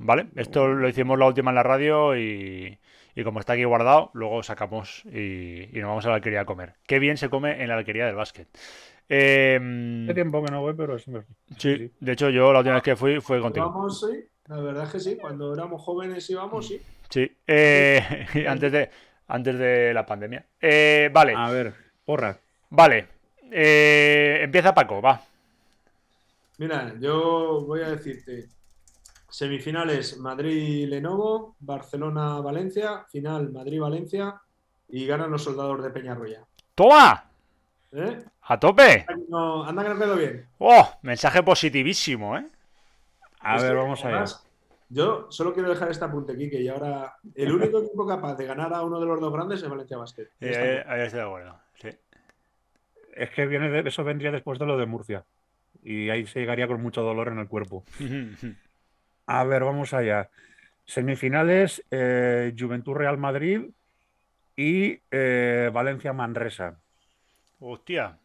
Speaker 2: ¿Vale? Esto lo hicimos la última en la radio y. Y como está aquí guardado, luego sacamos y, nos vamos a la alquería a comer. Qué bien se come en la alquería del básquet. Eh, tiempo que no voy, pero sí, sí, de hecho yo la última vez que fui fue contigo.
Speaker 1: Vamos, sí, la verdad es que sí, cuando éramos jóvenes íbamos, sí.
Speaker 2: Sí, eh, antes, de, antes de la pandemia. Eh, vale. A ver, porra. Vale, eh, empieza Paco, va.
Speaker 1: Mira, yo voy a decirte, Semifinales Madrid-Lenovo, Barcelona-Valencia, final Madrid-Valencia y ganan los soldados de Peñarroya.
Speaker 2: ¡Toma! ¿Eh? ¡A tope!
Speaker 1: anda que bien.
Speaker 2: ¡Oh! Mensaje positivísimo, ¿eh? A ver, vamos a ver.
Speaker 1: Yo solo quiero dejar este apunte aquí, que y ahora el único equipo capaz de ganar a uno de los dos grandes es Valencia Basket. Eh,
Speaker 2: ahí estoy de acuerdo, Es que viene de, eso vendría después de lo de Murcia. Y ahí se llegaría con mucho dolor en el cuerpo. A ver, vamos allá. Semifinales, eh, Juventud Real Madrid y eh, Valencia Manresa. Hostia.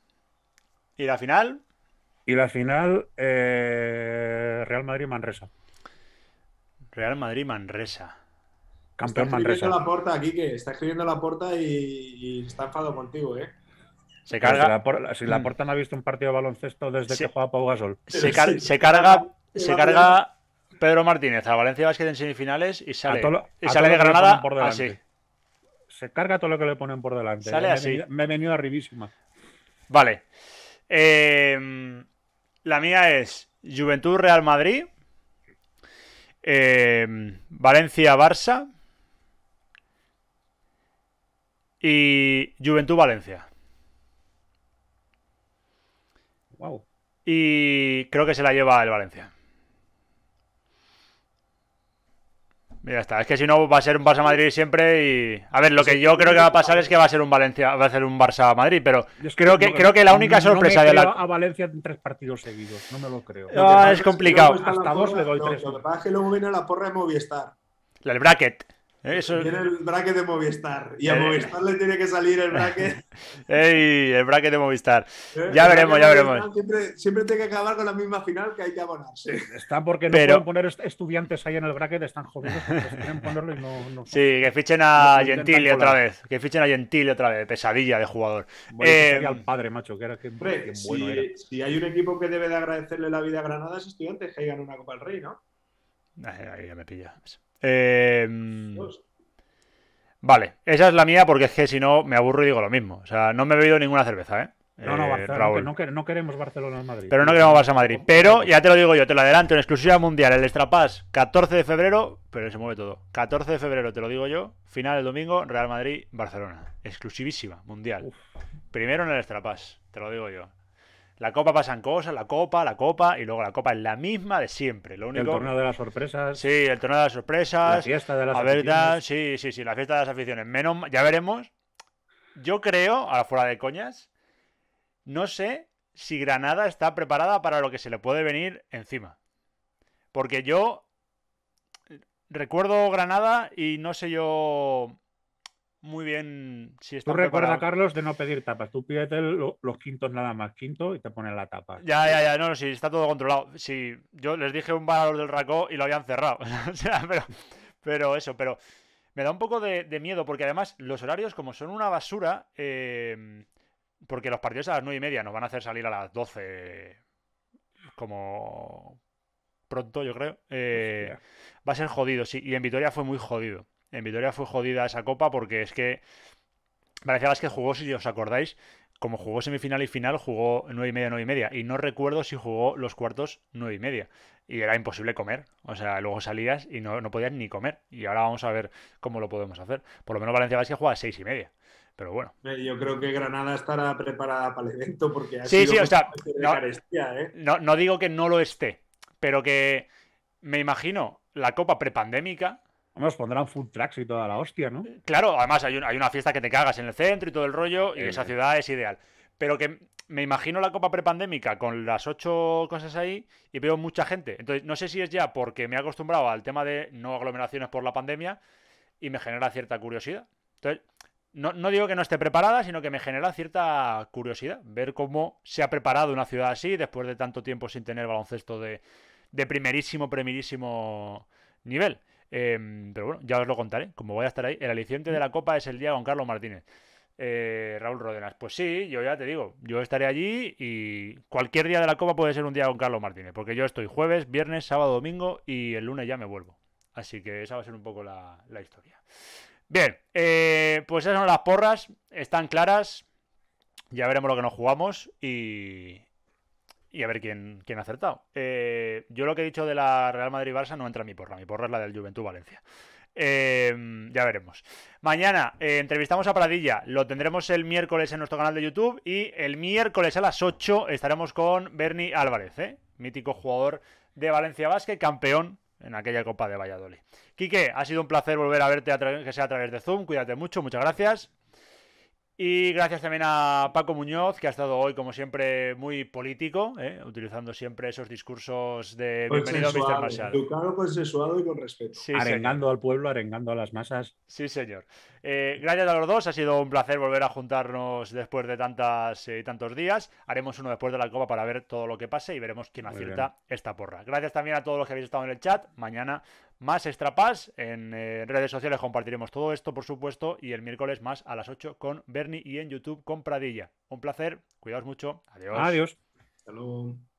Speaker 2: ¿Y la final? Y la final, eh, Real Madrid Manresa. Real Madrid Manresa. Campeón está Manresa.
Speaker 1: La aquí que Está escribiendo la puerta y, y está
Speaker 2: enfado contigo, ¿eh? Se carga. si la, mm. puerta no ha visto un partido de baloncesto desde que juega Pau Gasol. se carga, se carga Pedro Martínez a Valencia Basket en semifinales y sale, y sale de Granada por así. Se carga todo lo que le ponen por delante. Sale así. me he venido arribísima. Vale. Eh, la mía es Juventud Real Madrid. Eh, Valencia Barça. Y Juventud Valencia. Wow. Y creo que se la lleva el Valencia. Mira, está, es que si no va a ser un Barça Madrid siempre y a ver, lo que yo creo que va a pasar es que va a ser un Valencia, va a ser un Barça Madrid, pero creo que creo que la única sorpresa no me de la a Valencia en tres partidos seguidos, no me lo creo. No, es complicado. Hasta dos le doy tres. Lo que
Speaker 1: pasa es que luego la porra de
Speaker 2: Movistar. El bracket. Tiene
Speaker 1: el bracket de Movistar. Y a eh, Movistar le tiene que salir el bracket.
Speaker 2: ¡Ey! El bracket de Movistar. Eh, ya veremos, ya veremos.
Speaker 1: siempre, tiene que acabar con la misma final que hay que abonarse. Está porque no pueden
Speaker 2: poner estudiantes ahí en el bracket, están jodidos. Quieren y no, no, Sí, que fichen a Gentile Gentili otra vez. Que fichen a Gentili otra vez. Pesadilla de jugador. Bueno, eh, al padre, macho, que era que, bueno si, si hay un
Speaker 1: equipo que debe de agradecerle la vida a Granada, es estudiantes que ganan una Copa del Rey, ¿no? Ahí ya me pilla.
Speaker 2: Em, vale, esa es la mía porque es que si no me aburro y digo lo mismo. O sea, no me he bebido ninguna cerveza, ¿eh? No, no, eh, Barcelona, no, queremos Barcelona-Madrid. Pero no queremos Barça-Madrid. Pero, ya te lo digo yo, te lo adelanto, en exclusiva mundial, el estrapás 14 de febrero, pero se mueve todo. 14 de febrero, te lo digo yo, final del domingo, Real Madrid-Barcelona. Exclusivísima, mundial. Primero en el estrapás te lo digo yo la copa pasan cosas, la copa, la copa, y luego la copa es la misma de siempre. Lo único... El torneo de las sorpresas. Sí, el torneo de las sorpresas. La fiesta de las a verdad, sí, sí, sí, la fiesta de las aficiones. Menos, ya veremos. Yo creo, ahora fuera de coñas, no sé si Granada está preparada para lo que se le puede venir encima. Porque yo recuerdo Granada y no sé yo muy bien si Tú recuerda, Carlos, de no pedir tapas. Tú pídete los quintos nada más, quinto, y te ponen la tapa. Ya, ya, ya, no, está todo controlado. Sí, yo les dije un valor del racó y lo habían cerrado. o sea, pero, pero, eso, pero me da un poco de, miedo, porque además los horarios, como son una basura, eh, porque los partidos a las nueve y media nos van a hacer salir a las 12 como pronto, yo creo. Eh, va a ser jodido, sí. Y en Vitoria fue muy jodido. En Vitoria fue jodida esa copa porque es que. Valencia Vázquez que jugó, si os acordáis, como jugó semifinal y final, jugó 9 y media, 9 y media. Y no recuerdo si jugó los cuartos 9 y media. Y era imposible comer. O sea, luego salías y no, no podías ni comer. Y ahora vamos a ver cómo lo podemos hacer. Por lo menos Valencia Vázquez juega a 6 y media. Pero bueno. Yo creo que Granada estará preparada para el evento porque sí, sí, o sea, ¿eh? no digo que no lo esté, pero que me imagino la Copa prepandémica nos pondrán food trucks y toda la hostia, ¿no? Claro, además hay, hay una fiesta que te cagas en el centro y todo el rollo, y esa ciudad es ideal. Pero que me imagino la copa prepandémica con las ocho cosas ahí y veo mucha gente. Entonces, no sé si es ya porque me he acostumbrado al tema de no aglomeraciones por la pandemia y me genera cierta curiosidad. Entonces, no, digo que no esté preparada, sino que me genera cierta curiosidad ver cómo se ha preparado una ciudad así después de tanto tiempo sin tener baloncesto de, de primerísimo, primerísimo nivel. Em, pero bueno, ya os lo contaré, como voy a estar ahí. El aliciente de la Copa es el día con Carlos Martínez. Eh, Raúl Rodenas, pues sí, yo ya te digo, yo estaré allí y cualquier día de la Copa puede ser un día con Carlos Martínez, porque yo estoy jueves, viernes, sábado, domingo y el lunes ya me vuelvo. Así que esa va a ser un poco la, historia. Bien, eh, pues esas son las porras, están claras, ya veremos lo que nos jugamos y, y a ver quién, quién ha acertado. Eh, yo lo que he dicho de la Real Madrid-Barça no entra en mi porra, mi porra es la del Juventud-Valencia. Eh, ya veremos. Mañana eh, entrevistamos a Pradilla. Lo tendremos el miércoles en nuestro canal de YouTube. Y el miércoles a las 8 estaremos con Bernie Álvarez, mítico jugador de Valencia Basket, campeón en aquella Copa de Valladolid. Quique, ha sido un placer volver a verte, que sea a través de Zoom. Cuídate mucho, muchas gracias. Y gracias también a Paco Muñoz, que ha estado hoy, como siempre, muy político, ¿eh? utilizando siempre esos discursos de pues bienvenido Mr. Marshall. Educado, consensuado y con respeto. arengando al pueblo, arengando a las masas. Sí, señor. Eh, gracias a los dos, ha sido un placer volver a juntarnos después de tantas eh, tantos días. Haremos uno después de la copa para ver todo lo que pase y veremos quién acierta esta porra. Gracias también a todos los que habéis estado en el chat. Mañana más extrapas. En eh, redes sociales compartiremos todo esto, por supuesto, y el miércoles más a las 8 con Bernie y en YouTube con Pradilla. Un placer, cuidaos mucho,
Speaker 1: adiós. Adiós. Hasta